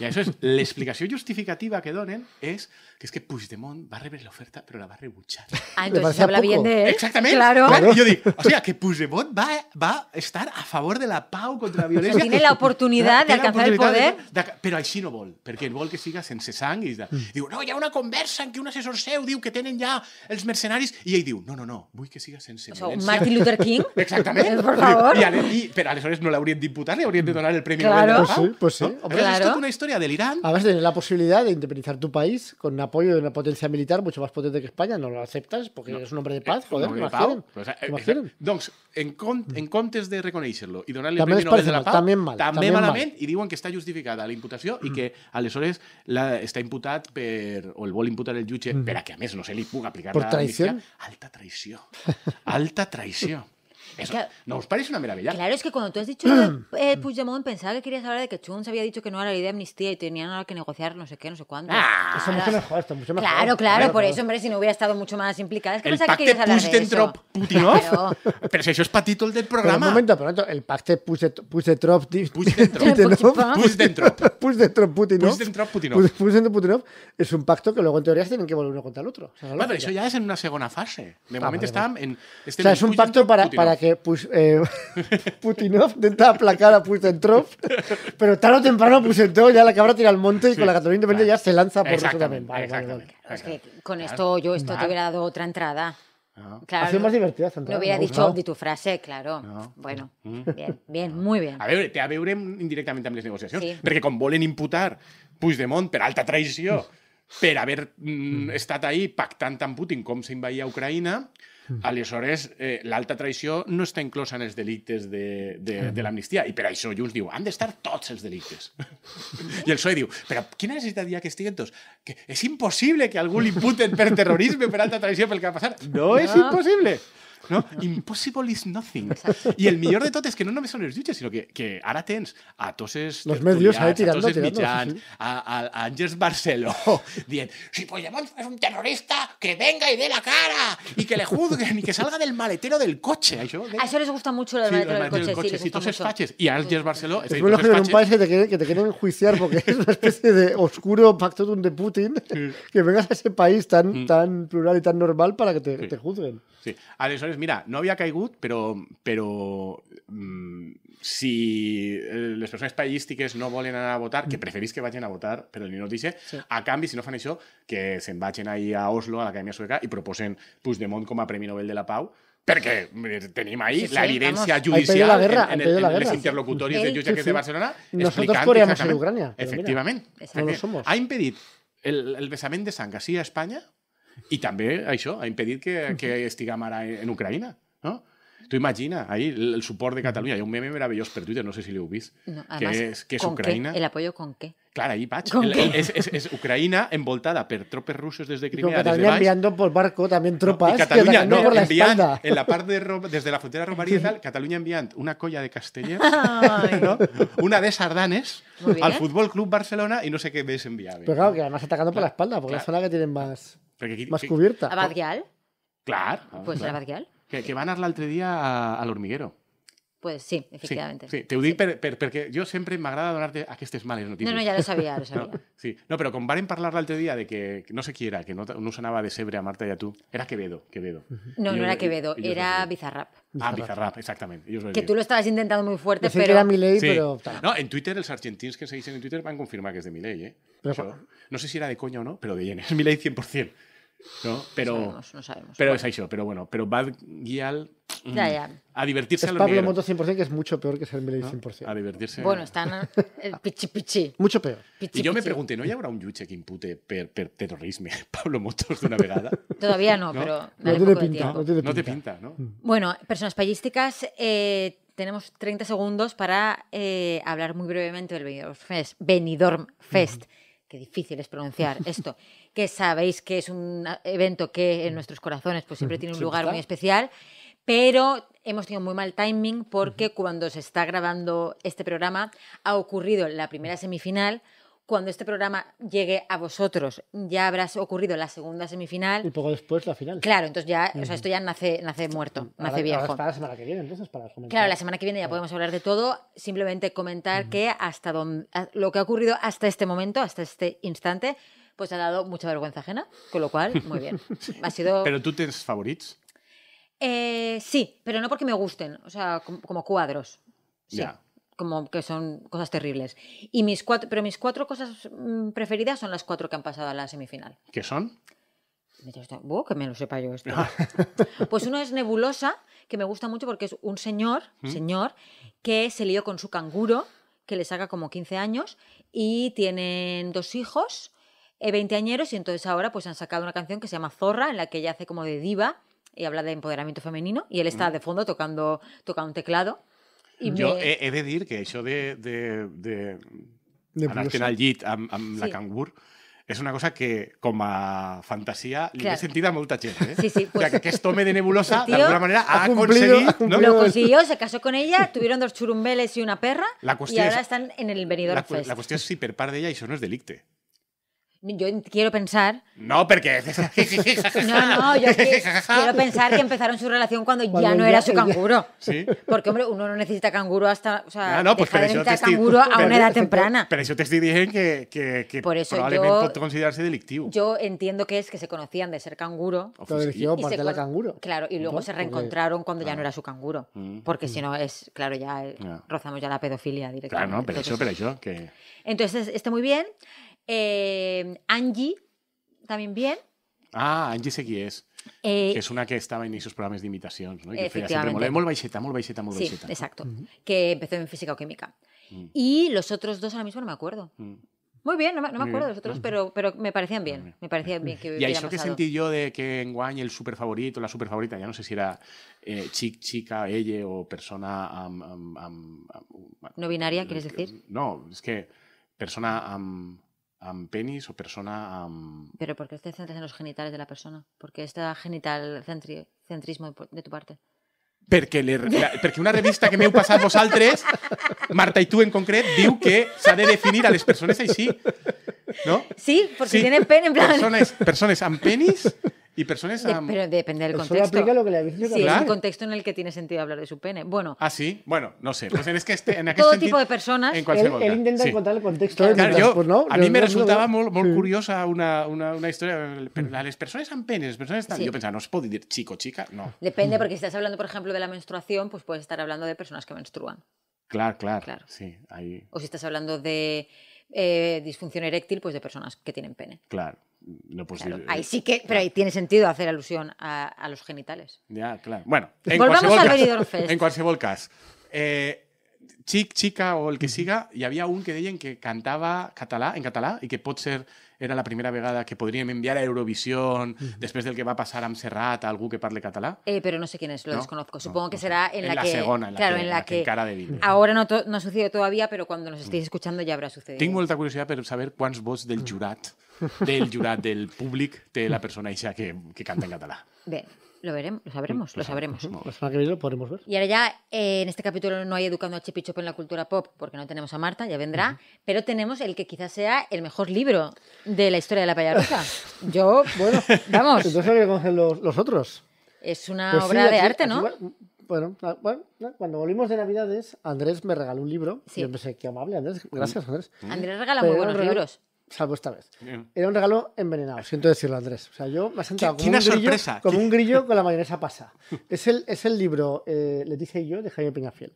I això és l'explicació justificativa que donen és que es que Puigdemont va a rebre l'oferta, però la va a rebutjar. Ah, entonces se habla poco. bien de él. Exactament. Claro. claro. Yo digo, o sea, que Puigdemont va, va, a estar a favor de la pau contra la violència. Tiene la oportunidad de alcanzar el poder. De, de, però així no vol, perquè vol que siga sense sang. I de, mm. diu, no, hi ha una conversa en què un assessor seu diu que tenen ja els mercenaris, i ell diu, no, no, no, vull que siga sense o violència. Martin Luther King? Exactament. Por favor. I, i, però aleshores no l'haurien d'imputar, li haurien de donar el Premi claro. Nobel de la Pau. Pues sí, pues sí. ¿No? Claro. Es toda una historia A Además, de la posibilidad de independizar tu país con una apoyo de una potencia militar mucho más potente que España, no lo aceptas porque eres un hombre de eh, paz, joder, no, eh, en, contes en de reconocerlo y donarle también el Nobel de la paz también mal, y que está justificada la imputación y mm. que Alessores está está imputat per, o el vol imputar el yuche mm. pero a que a més no se le puga aplicar per la Alta traición Alta traición no es parece una maravilla. Claro, es que cuando tú has dicho eh, Puigdemont, pensaba que querías hablar de que Chun se había dicho que no era la idea de amnistía y tenían ahora que negociar no sé qué, no sé cuándo. Ah, eso mucho mejor, mucho mejor. Claro, claro, por eso, hombre, si no hubiera estado mucho más implicada. Es que el pensaba que querías hablar de eso. Putinov. Pero si eso es patito el del programa. Pero un momento, pero un momento. El pacto Puigdentrop... puse Putinov. Puigdentrop Putinov. Puigdentrop Putinov es un pacto que luego en teoría tienen que volver uno contra el otro. O pero eso ya es en una segunda fase. De ah, momento están en... Este o sea, es un pacto para que que pues, eh, Putinov intenta aplacar a Putentrop, pero tarde o temprano Putentrop ya la cabra tira al monte y sí, con la Cataluña Independiente vale. ya se lanza por eso también. Vale, vale, vale. Es que con esto yo esto te hubiera dado otra entrada. No. Ah. Claro, ha sido más divertida Santana. Lo hubiera dicho de tu frase, claro. No. Bueno, mm. bien, bien, muy bien. A ver, te a indirectamente indirectament amb les negociacions, sí. perquè con volen imputar Puigdemont per alta traición, per haber mm, mm, estat ahí pactant amb Putin com s'invaïa Ucraïna, Ucraïna, Mm. Aleshores, eh, l'alta traïció no està inclosa en els delictes de, de, mm. de l'amnistia, i per això Junts diu, han d'estar tots els delictes. I el PSOE diu, però quina necessitat hi ha que estiguen tots? Que és impossible que algú l'imputen per terrorisme, per alta traïció, pel que ha passat. No, no. és ah. impossible. ¿no? Impossible is nothing. y el millón de totes es que no me son los duches, sino que, que ara tens a Toses Los medios, tirando, a a, a, Barceló, si Puigdemont es un terrorista, que venga y dé la cara, y que le juzguen, y que salga del maletero del coche. Eh? a eso les gusta mucho el maletero, del, coche, y coche. Sí, y a Barceló... es bueno que en un país que te, quieren, que te quieren enjuiciar porque es una especie de oscuro pacto de Putin, que vengas a ese país tan, mm. tan plural y tan normal para que te, te juzguen. Además mira, no había Caigut, pero, pero mm, si eh, las personas payísticas no volen a votar, que mm. preferís que vayan a votar, pero ni nos dice, a cambio, si no fan hecho que se embachen ahí a Oslo, a la Academia Sueca, y proposen de mont como premio Nobel de la Pau, porque teníamos ahí la evidencia judicial la guerra, en, en, en, la en de jutges de Barcelona Nosotros podríamos en Ucrania. Efectivamente. no lo somos. Ha impedido el, el de sangre así a España y también eso, a impedir que, que en Ucrania. no? tú imagina, ahí el, support de Cataluña. Hay un meme maravilloso por Twitter, no sé si lo hubís No, que es, que ¿El apoyo con qué? Claro, ahí, Pach. es, es, Ucrania envoltada por tropas rusos desde Crimea. Pero desde enviando por barco también tropas. Cataluña, En la parte desde la frontera romaría y tal, Cataluña enviando una colla de castellers, una de sardanes al Fútbol Club Barcelona y no sé qué ves Pero claro, que además atacando por la espalda, porque es la zona que tienen más más cubierta cobierta. claro, pues clar. Abad Que, van a anar el otro día al hormiguero Pues sí, efectivamente. Sí, sí. porque dic sí. Per, per, perquè jo sempre m'agrada donar-te aquestes No, no, ya lo sabía lo sabia. No, sí. no però com varen parlar otro día de que, no se quiera que no, no de Sebre a Marta y a tú era Quevedo, Quevedo. No, no era Quevedo, era Bizarrap. Ah, Bizarrap, exactamente. que tú lo estabas intentando muy fuerte, pero... era Milei, pero... No, en Twitter, los argentinos que dicen en Twitter van a confirmar que es de Milei, eh? no sé si era de coña o no, pero de llenes. Milei 100%. ¿no? Pero, no sabemos, Pero es eso, pero bueno, pero Bad Gyal. Mm, a divertirse es Pablo Moto 100%, que es mucho peor que ser Miley 100%. A divertirse. Bueno, están. Eh, el pichi pichi. Mucho peor. y yo me pregunté, ¿no hay ahora un yuche que impute per, per terrorismo Pablo Motos de una vegada? Todavía no, pero. No, tiene pinta, no, tiene no te pinta, mm. Bueno, personas payísticas. Eh, tenemos 30 segundos para eh, hablar muy brevemente del Benidorm Fest. Benidorm Fest. Qué difícil es pronunciar esto. que sabéis que es un evento que en mm. nuestros corazones pues siempre tiene un lugar muy especial, pero hemos tenido muy mal timing porque cuando se está grabando este programa ha ocurrido la primera mm. semifinal, cuando este programa llegue a vosotros, ya habrá ocurrido la segunda semifinal. Y poco después la final. Claro, entonces ya, o sea, esto ya nace, muerto, nace viejo. para la semana que viene, entonces para Claro, la semana que viene ya podemos hablar de todo, simplemente comentar que hasta lo que ha ocurrido hasta este momento, hasta este instante, pues ha dado mucha vergüenza ajena, con lo cual, muy bien. Ha ¿Pero tú tienes favoritos? Eh, sí, pero no porque me gusten, o sea, como, cuadros. Sí. Como que son cosas terribles. Y mis cuatro, pero mis cuatro cosas mm, preferidas son las cuatro que han pasado a la semifinal. ¿Qué son? que me lo sepa yo esto. pues uno es Nebulosa, que me gusta mucho porque es un señor, ¿Mm? señor, que se lió con su canguro, que le saca como 15 años, y tienen dos hijos eh, veinteañeros y entonces ahora pues han sacado una canción que se llama Zorra, en la que ella hace como de diva y habla de empoderamiento femenino y él está mm. de fondo tocando, toca un teclado. Yo he, de decir que eso de, de, de, de la Cangur, es una cosa que, como a fantasía, le sentido, sentido a molta eh. Sí, sí, o sea, pues que, esto me de nebulosa, de alguna manera, ha, conseguido... ¿no? Lo consiguió, se casó con ella, tuvieron dos churumbeles y una perra, la y ahora están en el venidor la, Fest. La cuestión es si de ella y eso no es delicte. Yo quiero pensar. No, porque. no, no, yo quiero pensar que empezaron su relación cuando, ya no era su canguro. ¿Sí? Porque, hombre, uno no necesita canguro hasta. O sea, ah, no, pues canguro a una edad temprana. Pero eso te estoy que, Por eso probablemente yo, considerarse delictivo. Yo entiendo que es que se conocían de ser canguro. eligió la canguro. Claro, y luego se reencontraron cuando ya no era su canguro. Mm. Porque mm. si no, es. Claro, eh, ya rozamos ya la pedofilia directamente. Claro, pero Entonces, eso, pero Entonces, está muy bien. Em, Angie, también bien. Ah, Angie Seguiés. Eh, que es una que estaba esos programas programas de no? que sí, exacto. Que empezó en física o química. Mm. Y los otros dos ahora mismo no me acuerdo. Mm. Muy bien, no me, acuerdo de los otros, pero, me parecían bien. Me parecían bien Y eso que sentí yo de que en Guany el favorito, la super favorita, ya no sé si era eh, chica, ella o persona ¿No binaria, eh, quieres decir? No, es que persona um, penis o persona... Pero ¿por qué te en los genitales de la persona? Porque está genital centrismo de tu parte. Porque le, una revista que me m'heu pasado tres Marta y tú en concreto, diu que ha de definir a las personas així. No? Sí, porque tienen pene en plan... Persones, penis y personas... pero depende del contexto. Solo aplica lo que le dicho. Sí, es el contexto en el que tiene sentido hablar de su pene. Bueno... Ah, sí. Bueno, no sé. Pues es que este, en aquel Todo tipo de personas... En él, él, intenta encontrar el contexto. Claro, pues, A mí me resultaba muy, curiosa una, una, una historia. Las personas han pene las personas están... Yo pensaba, no se puede decir chico, chica, no. Depende, porque si estás hablando, por ejemplo, de la menstruación, pues puedes estar hablando de personas que menstruan. Claro, claro. claro. Sí, ahí... O si estás hablando de eh, disfunción eréctil pues de personas que tienen pene. Claro. No pues, claro. Eh, ahí eh, sí que, pero ahí tiene sentido hacer alusión a, los genitales. Ya, claro. Bueno, en Volvamos al Fest. En cualquier volcas. Eh, Chic, Chica o el que siga, hi havia un que deien que cantava català en català i que pot ser era la primera vegada que podríem enviar a Eurovisió mm. després del que va passar amb Serrat a algú que parle català. Eh, pero no sé quién es, lo no, desconozco. Supongo no, que será en, en la, la que... segona, en la claro, que, en la, la que, que encara de vida. Ahora no, to, no ha sucedido todavía, pero cuando nos mm. estéis escuchando ya habrá sucedido. Tinc molta curiositat per saber quants vots del mm. jurat, del jurat, del públic, té la persona eixa que, que canta en català. Bé, Lo veremos, lo mm, sabremos, lo pues, sabremos. Pues, pues, y ahora ya, eh, en este capítulo no hay Educando a Chipichop en la cultura pop, porque no tenemos a Marta, ya vendrá, pero tenemos el que quizás sea el mejor libro de la historia de la payarosa. Yo, bueno, vamos. Entonces, que que los, los otros? Es una obra de arte, ¿no? bueno, ah, cuando volvimos de Navidades, Andrés me regaló un libro. Sí. yo qué amable, Andrés. Mm. Gracias, Andrés. Andrés regala muy buenos libros salvo esta vez. Era un regalo envenenado, siento decirlo, Andrés. O sea, yo me he como un, grillo, como un, grillo, con la mayonesa pasa. Es el, es el libro, eh, le dije yo, de Jaime Peñafiel.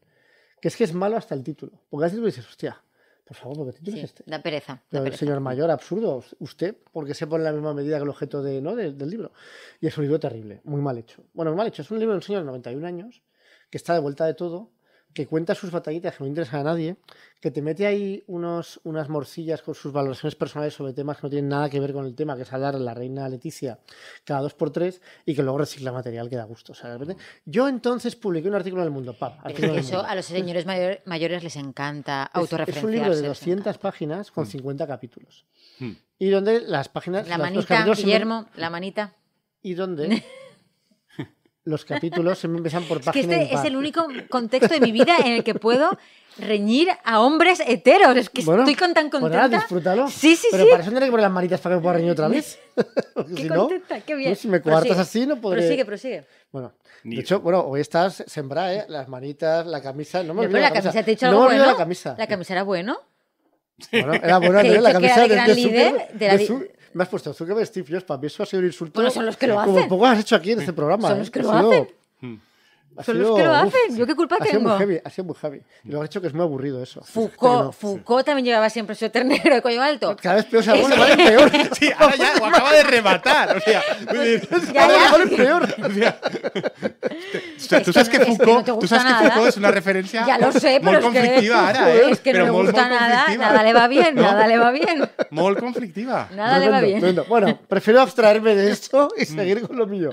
Que es que es malo hasta el título. Porque el título dices, hostia, por favor, ¿qué título es este? Da pereza. Da Señor mayor, absurdo. Usted, porque se pone en la misma medida que el objeto de, ¿no? del libro. Y es un libro terrible, muy mal hecho. Bueno, muy mal hecho. Es un libro de un señor de 91 años que está de vuelta de todo que cuenta sus batallitas que no interesa a nadie, que te mete ahí unos, unas morcillas con sus valoraciones personales sobre temas que no tienen nada que ver con el tema, que es hallar la reina Leticia cada dos por tres y que luego recicla material que da gusto. O sea, yo entonces publiqué un artículo en El Mundo. Pap, eso a los señores mayores les encanta autorreferenciarse. Es un libro de 200 páginas con 50 mm. capítulos. Mm. Y donde las páginas... La manita, Guillermo, la manita. Y dónde los capítulos se me empiezan por página. Es que este es el único contexto de mi vida en el que puedo reñir a hombres heteros. Es que estoy con tan pues contenta. Bueno, disfrútalo. Sí, sí, Pero sí. para eso tendré que poner las manitas para que pueda reñir otra vez. qué contenta, qué bien. si me coartas así, no podré. Prosigue, prosigue. Bueno, de hecho, bueno, hoy estás sembrada, ¿eh? Las manitas, la camisa. No me olvido. la, la camisa, camisa. te he dicho no bueno. la camisa. La camisa era bueno. Bueno, era bueno, la camisa de, de, líder, de, la, me has puesto Zuckerberg, Steve Jobs, para mí eso ha sido un insulto. Bueno, son los que lo Como poco has hecho aquí en este programa. Son los ¿eh? que lo hacen. Son los que lo hacen. ¿Yo qué culpa ha tengo? Sido muy heavy, ha sido muy heavy. lo ha hecho que es muy aburrido eso. Foucault, también llevaba siempre su ternero de cuello alto. Cada vez peor, se vez va peor. Sí, ahora ya lo acaba de rematar. O sea, ya, peor. O sea, tú sabes que Foucault, es una referencia ya lo sé, pero muy conflictiva, Es que ¿eh? no me gusta nada, nada le va bien, nada le va bien. Mol conflictiva. Nada le va bien. Bueno, prefiero abstraerme de esto y mm. seguir con lo mío.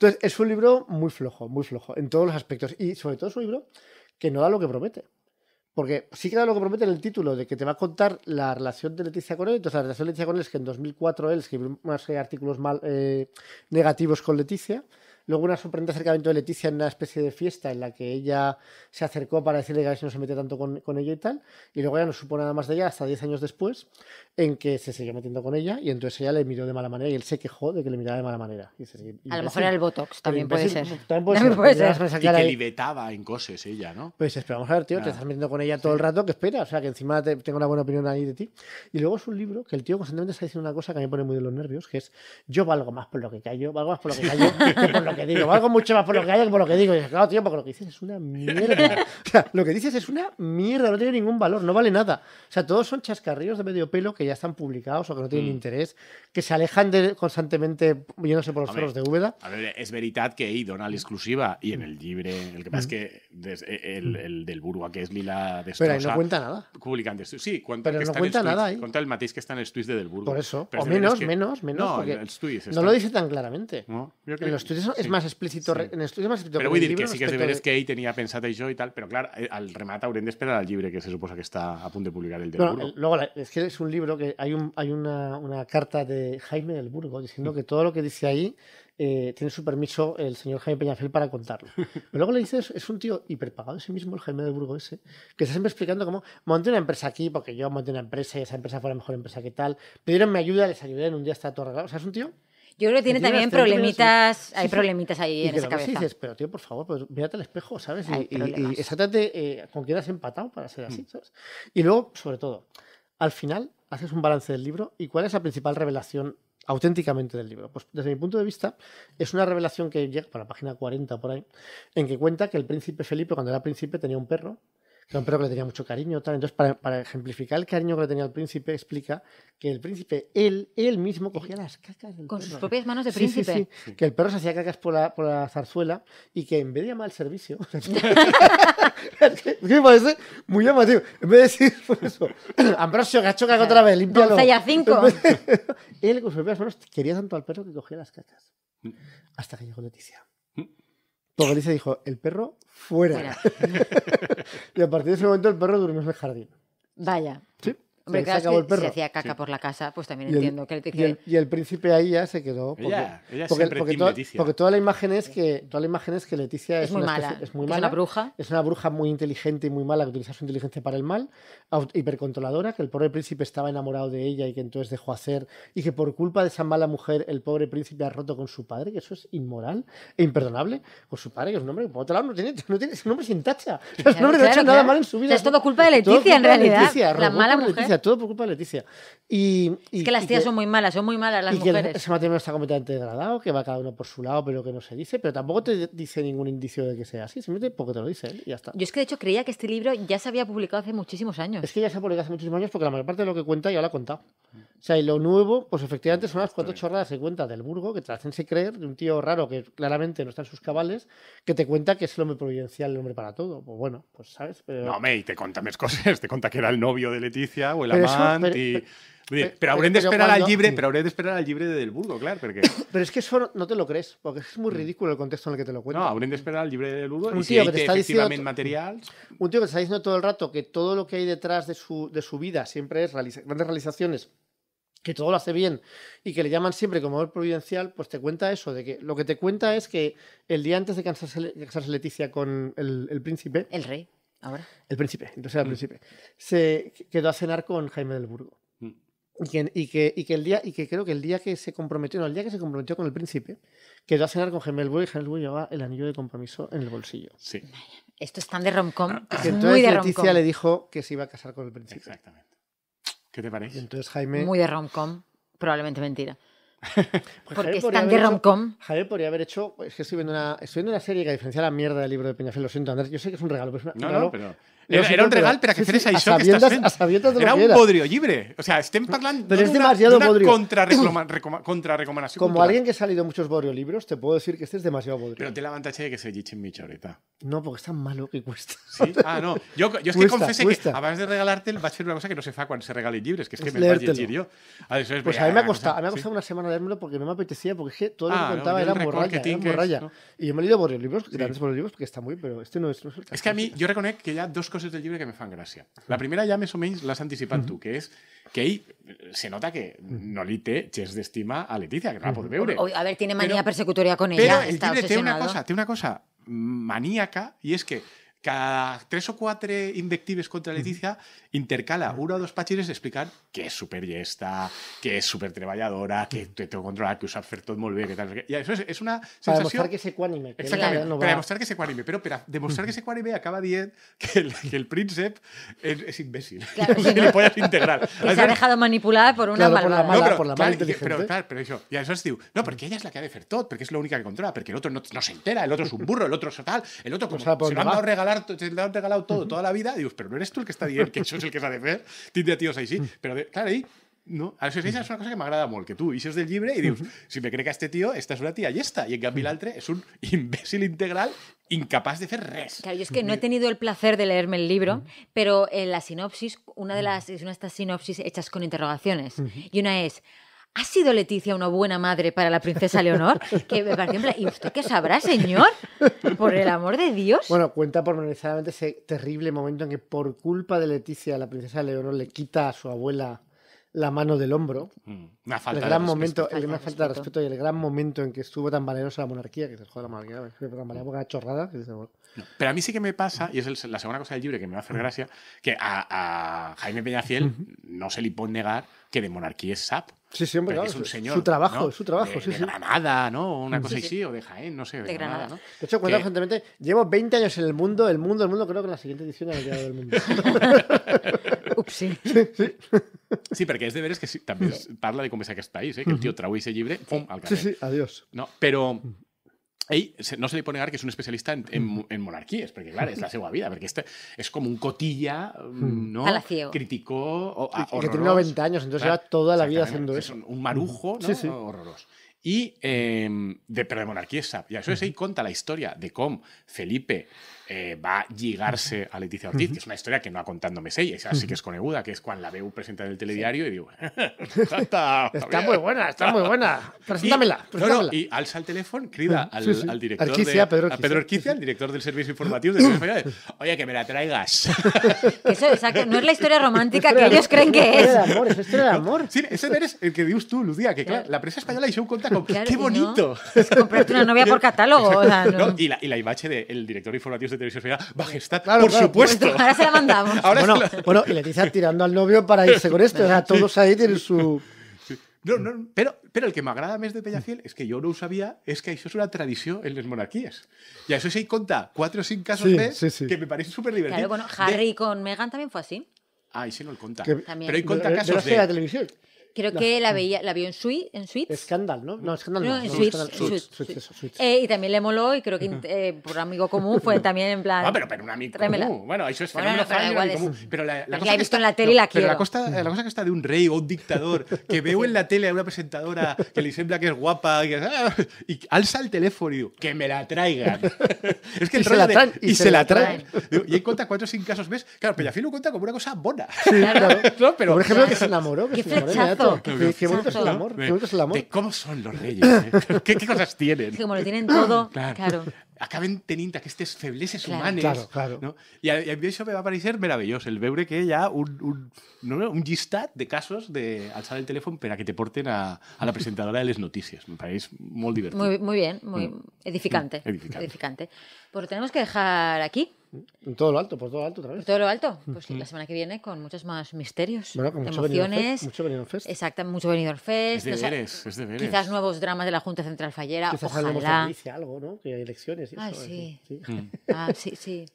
Entonces, es un libro muy flojo, muy flojo, en todos los aspectos. Y sobre todo es un libro que no da lo que promete. Porque sí que da lo que promete en el título, de que te va a contar la relación de Leticia con él. Entonces, la relación de Leticia con él es que en 2004 él escribió más eh, artículos mal, eh, negativos con Leticia. Luego una sorprendente acercamiento de Leticia en una especie de fiesta en la que ella se acercó para decirle que a ver si no se mete tanto con, con, ella y tal. Y luego ya no supo nada más de ella hasta 10 años después en que se siguió metiendo con ella y entonces ella le miró de mala manera y él se quejó de que le miraba de mala manera. a lo mejor era el Botox, también puede ser. También puede, ser, Y que libetaba en cosas ella, ¿no? Pues esperamos a ver, tío, te estás metiendo con ella todo el rato, ¿qué espera, o sea, que encima te, tengo una buena opinión ahí de ti. Y luego es un libro que el tío constantemente está diciendo una cosa que a mí me pone muy de los nervios, que es yo valgo más por lo que callo, valgo más por lo que callo que por lo que que digo. algo mucho más por lo que hay que por lo que digo. claro, tío, porque lo que dices es una mierda. lo que dices es una mierda, no tiene ningún valor, no vale nada. O sea, todos son chascarrillos de medio pelo que ya están publicados o que no tienen mm. interés, que se alejan constantemente yéndose por los cerros de Úbeda. A ver, es verdad que he ido exclusiva y en el libre el que más mm. que eh, mm. el, del Burua, que es Lila pero ahí no cuenta nada. de Sí, cuenta, Pero que no cuenta nada ahí. Cuenta el matiz que está en el tuits de del Burgo. Por eso. o menos, menos, menos, No, porque el, el no lo dice tan claramente. No, yo creo... Los tuits es, es más explícito sí. en, más explícito voy a decir que sí que es de que tenía tenía y yo y tal, pero claro, eh, al remata de espera al libre que se supone que está a punto de publicar el del Luego, es que es un libro que hay, un, hay una, una carta de Jaime del Burgo diciendo mm. que todo lo que dice ahí eh, tiene su permiso el señor Jaime Peñafil para contarlo. Pero luego le dices, es un tío hiperpagado ese mismo, el Jaime del Burgo ese, que está siempre explicando cómo monté una empresa aquí porque yo monté una empresa y esa empresa fue la mejor empresa que tal. Pidieron mi ayuda, les ayudé, en un día está todo arreglado. O sea, es un tío yo creo que tiene también problemitas, hay problemitas ahí en esa cabeza. dices, pero tío, por favor, pues mírate al espejo, ¿sabes? y, exactamente eh, con quién has empatado para ser así, mm. Y luego, sobre todo, al final haces un balance del libro y cuál es la principal revelación auténticamente del libro. Pues desde mi punto de vista, es una revelación que llega para la página 40 por ahí, en que cuenta que el príncipe Felipe, cuando era príncipe, tenía un perro era un perro que le tenía mucho cariño. Tal. Entonces, para, ejemplificar el cariño que le tenía el príncipe, explica que el príncipe, él, él mismo cogía las cacas Con sus propias manos de príncipe. Sí, sí. Que el perro se hacía cacas por la, por la zarzuela y que en vez de llamar al servicio. muy llamativo. En vez de decir, por pues eso, Ambrosio, cacho, caca otra vez, límpialo. cinco. él con sus propias manos quería tanto al perro que cogía las cacas. Mm. Hasta que llegó Leticia. Porque dijo, el perro fuera. fuera. y a partir de ese momento el perro durmió en el jardín. Vaya. Sí. Hombre, claro, el perro. Si hacía caca por la casa, pues también entiendo que, Leticia Y, el, príncipe ahí ya se quedó. Porque, porque, toda, la imagen es que toda la imagen es que Leticia es, muy mala. es una bruja. Es una bruja muy inteligente y muy mala que utiliza su inteligencia para el mal, hipercontroladora, que el pobre príncipe estaba enamorado de ella y que entonces dejó hacer y que por culpa de esa mala mujer el pobre príncipe ha roto con su padre, que eso es inmoral e imperdonable, con su padre que es un hombre que no tiene, no tiene sin tacha. es ha hecho nada mal en su vida. es todo culpa de Leticia en realidad. la mala mujer todo por culpa de Leticia. Y, es que las tías son muy malas, son muy malas las y mujeres. Que ese matrimonio está completamente degradado, que va cada uno por su lado, pero que no se dice, pero tampoco te dice ningún indicio de que sea así, simplemente porque te lo dice y ya está. Yo es que de hecho creía que este libro ya se había publicado hace muchísimos años. Es que ya se ha publicado hace muchísimos años porque la mayor parte de lo que cuenta ya lo ha contado. O sea, y lo nuevo, pues efectivamente son las cuatro chorradas de cuenta del Burgo, que te hacen creer, de un tío raro que claramente no está en sus cabales, que te cuenta que es el hombre providencial, el hombre para todo. Pues bueno, pues sabes. Pero... No, me, y te cuenta más cosas. Te cuenta que era el novio de Leticia o el amante pero, y. de esperar al libre, pero de esperar al libre de Del Burgo, claro, porque... Pero es que eso no te lo crees, porque es muy mm. ridículo el contexto en el que te lo cuento. No, habrían de esperar al libre de Del Burgo un tío que te, está diciendo, material... Un tío que está diciendo todo el rato que todo lo que hay detrás de su, de su vida siempre es grandes realizaciones que todo lo hace bien y que le llaman siempre como el providencial, pues te cuenta eso, de que lo que te cuenta es que el día antes de casarse, de casarse Leticia con el, príncipe... El rey, ahora. El príncipe, entonces era el mm. príncipe. Se quedó a cenar con Jaime del Burgo. Mm. Y, que, el día, y que creo que el día que se comprometió, el día que se comprometió con el príncipe, quedó a cenar con Jaime del Burgo y Jaime del Burgo llevaba el anillo de compromiso en el bolsillo. Sí. Esto es tan de romcom. Entonces muy de Leticia le dijo que se iba a casar con el príncipe. Exactamente. ¿Qué te parece? Entonces Jaime... Muy de romcom, probablemente mentira. Pues Porque es tan de romcom. Jaime podría haber hecho. Es que estoy viendo una, estoy viendo una serie que, diferencia la mierda del libro de Peñafel lo siento, Andrés. Yo sé que es un regalo, pero es un no, no, pero era, un regal pero a que sí, sí, a A era un podrio libre O sea, estén hablando es de una Contra Como alguien que ha salido muchos libros, te puedo decir que este es demasiado podrio. Pero te la ventaja de que se en mi ahorita No, porque es tan malo que cuesta. Ah, no. Yo, yo es que confesé que, base de regalarte va a ser una cosa que no se fa cuando se regalen libres que es que me voy a jo. yo ah, pues a, mí me ha ah, costado a una semana leérmelo porque no me apetecía porque es que todo lo que ah, contaba era borralla Y yo me he leído libros, grandes libros, porque está muy, pero este no es... es, es que a mí, yo reconozco que ya dos cosas es del libro que me fan gracia La primera ya me o menos l'has tú que es que eh, se nota que nolite li de estima a Leticia, que la pot a ver, tiene manía persecutoria con ella. Però el una cosa, maníaca y es que cada tres o cuatro invectives contra Leticia, intercala uno o dos de explicar que es súper yesta que es súper trabajadora que tengo que controlar, que usa Fertot muy bien que tal... Y eso es, una sensación para demostrar que es ecuánime exactamente demostrar que es ecuánime pero para demostrar que es ecuánime acaba bien. que el, que el imbécil es, imbécil. Claro, ha integral. Que ha manipular por una mala, por la mala inteligente pero claro pero eso es tío no, porque ella es la que ha de Fertot porque es la única que controla, porque el otro no, se entera el otro es un burro, el otro es tal, el otro No pues se ha regalado te han regalado todo, toda la vida. Digo, pero no eres tú el que está bien, que eso es el que sabe hacer. Tinte de tíos ahí sí. Pero claro, ahí. No, a veces esa es una cosa que me agrada mucho, que tú es del libre y dices, si me cree que a este tío, esta es una tía y esta. Y en cambio el altre es un imbécil integral incapaz de hacer res. Claro, yo es que no he tenido el placer de leerme el libro, pero en la sinopsis, una de las, es una de estas sinopsis hechas con interrogaciones. Y una es, ¿ha sido Leticia una buena madre para la princesa Leonor? ¿y usted qué sabrá, señor? Por el amor de Dios. Bueno, cuenta pormenorizadamente ese terrible momento en que por culpa de Leticia la princesa Leonor le quita a su abuela la mano del hombro. Mm, una falta gran de momento, respeto. El, falta respeto y el gran momento en que estuvo tan valerosa la monarquía, que se dejó la monarquía, que tan valerosa, chorrada. pero a mí sí que me pasa, y es la segunda cosa del libre que me va a hacer gracia, que a, Jaime Peña no se le puede negar que de monarquía es SAP. Sí, sí, hombre, claro, es un señor. Su trabajo, es su trabajo, de, sí, Granada, ¿no? Una cosa así, o de Jaén, no sé. De, de Granada, ¿no? De hecho, cuenta recientemente, llevo 20 años en el mundo, el mundo, el mundo, creo que en la siguiente edición la el del mundo. Ups, Sí, sí. sí, es es de es que también habla de parla de se és país, eh? que el tío trau se libre. pum, al Sí, sí, adiós. No, pero no se le pone a dar que es un especialista hmm. en, monarquías, porque, claro, es la segunda vida, Porque este es como un cotilla, mm, hmm. ¿no? Criticó, a, Que tiene 90 años, entonces era toda la vida haciendo eso. un marujo, hmm. ¿no? Sí, Horroroso. Em, de, monarquía de monarquía es Y eso la historia de cómo Felipe eh, va a llegarse a Leticia Ortiz, que es una historia que no ha contándome Messi, así que es con Euda, que es cuando la veo presentada en el telediario y digo, está, muy buena, está muy buena, preséntamela. Y, y alza el teléfono, crida al, director. de, Pedro, a Pedro Arquicia, el director del servicio informativo de Oye, que me la traigas. Eso, que no es la historia romántica que ellos creen que es. Es amor, es historia amor. Sí, ese eres el que dios tú, Lucía, que claro, la prensa española hizo un contacto. con ¡qué bonito! Es es comprarte una novia por catálogo. y, la, y imagen del director informativo de de televisión española, Majestad, claro, por pues supuesto. ahora se la mandamos. bueno, la... bueno, y Leticia tirando al novio para irse con esto. O sea, todos ahí tienen su. No, no, pero, pero el que me agrada més de Pellafiel es que yo no sabía es que eso es una tradición en monarquías. Y ya eso sí, conta cuatro o cinco casos de... que me parece súper divertido Claro, bueno, Harry con Meghan también fue así. Ah, y no el conta. También. Pero hay eh, conta casos de... la televisión creo que la veía, la vio en Switch. en ¿no? No, Scandal no. en no eh, y también le moló y creo que eh, por amigo común fue también en plan. no ah, pero, pero un amigo común. Bueno, eso es fenómeno no, común. Pero la, la cosa que está, en la tele la eh, la, cosa que está de un rey o un dictador que veo en la tele a una presentadora que le sembra que es guapa y, ah, y alza el teléfono y digo, que me la traigan. es que el y se la traen. y, se, la traen. Y ahí cuenta cuatro cinco casos, ¿ves? Claro, Peñafil lo cuenta como una cosa bona. Claro. Pero, por ejemplo, que se enamoró. Que se enamoró Qué, amor. cómo son los reyes. ¿eh? ¿Qué, cosas tienen. como lo tienen todo, claro. Acaben teniendo estés febleces claro. humanes. Claro, claro. ¿no? a, mí eso me va a parecer maravilloso el veure que ya un, un, de un de alzar el teléfono para que te porten a, la presentadora de las noticias Me parece muy divertido Muy, bien, muy mm. Mm, edificante, edificante. pues lo tenemos que dejar aquí en todo lo alto, por todo lo alto otra vez. Por todo lo alto. Pues la semana que viene con muchos más misterios, mucho emociones. Mucho Benidorm Fest. Exacto, mucho Benidorm Fest. Es de veres, Quizás nuevos dramas de la Junta Central Fallera. Quizás ojalá. Dice algo, ¿no? Que hay elecciones y ah, Sí. Mm. Ah, sí, sí.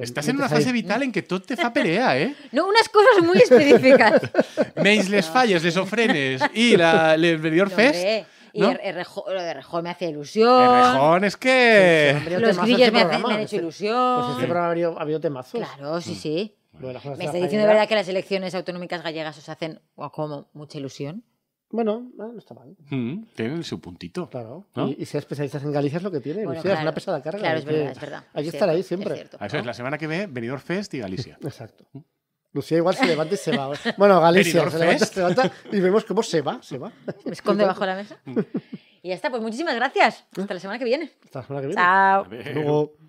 Estás en una fase vital en que todo te fa pelea, ¿eh? No, unas cosas muy específicas. Meis les falles, les ofrenes y la, el Benidorm Fest... Y lo de Rejón me hace ilusión. rejón es que. los grillos me, han hecho ilusión. Pues este programa ha habido, temazos. Claro, mm. sí, sí. me está diciendo de verdad que las elecciones autonómicas gallegas os hacen como mucha ilusión. Bueno, ah, no, está mal. Mm, tienen su puntito. Claro. Y, si ser especialistas en Galicia es lo que tiene. Es una pesada carga. Claro, es verdad, Hay que estar ahí siempre. Es la semana que ve, Benidorm Fest y Galicia. Exacto. Mm. Lucía igual se levanta y se va. Bueno, Galicia se levanta, y vemos cómo se va, se va. Me esconde bajo la mesa. Mm. Y ya está, pues muchísimas gracias. ¿Eh? Hasta la semana que viene. Hasta la semana que viene. Chao. Luego.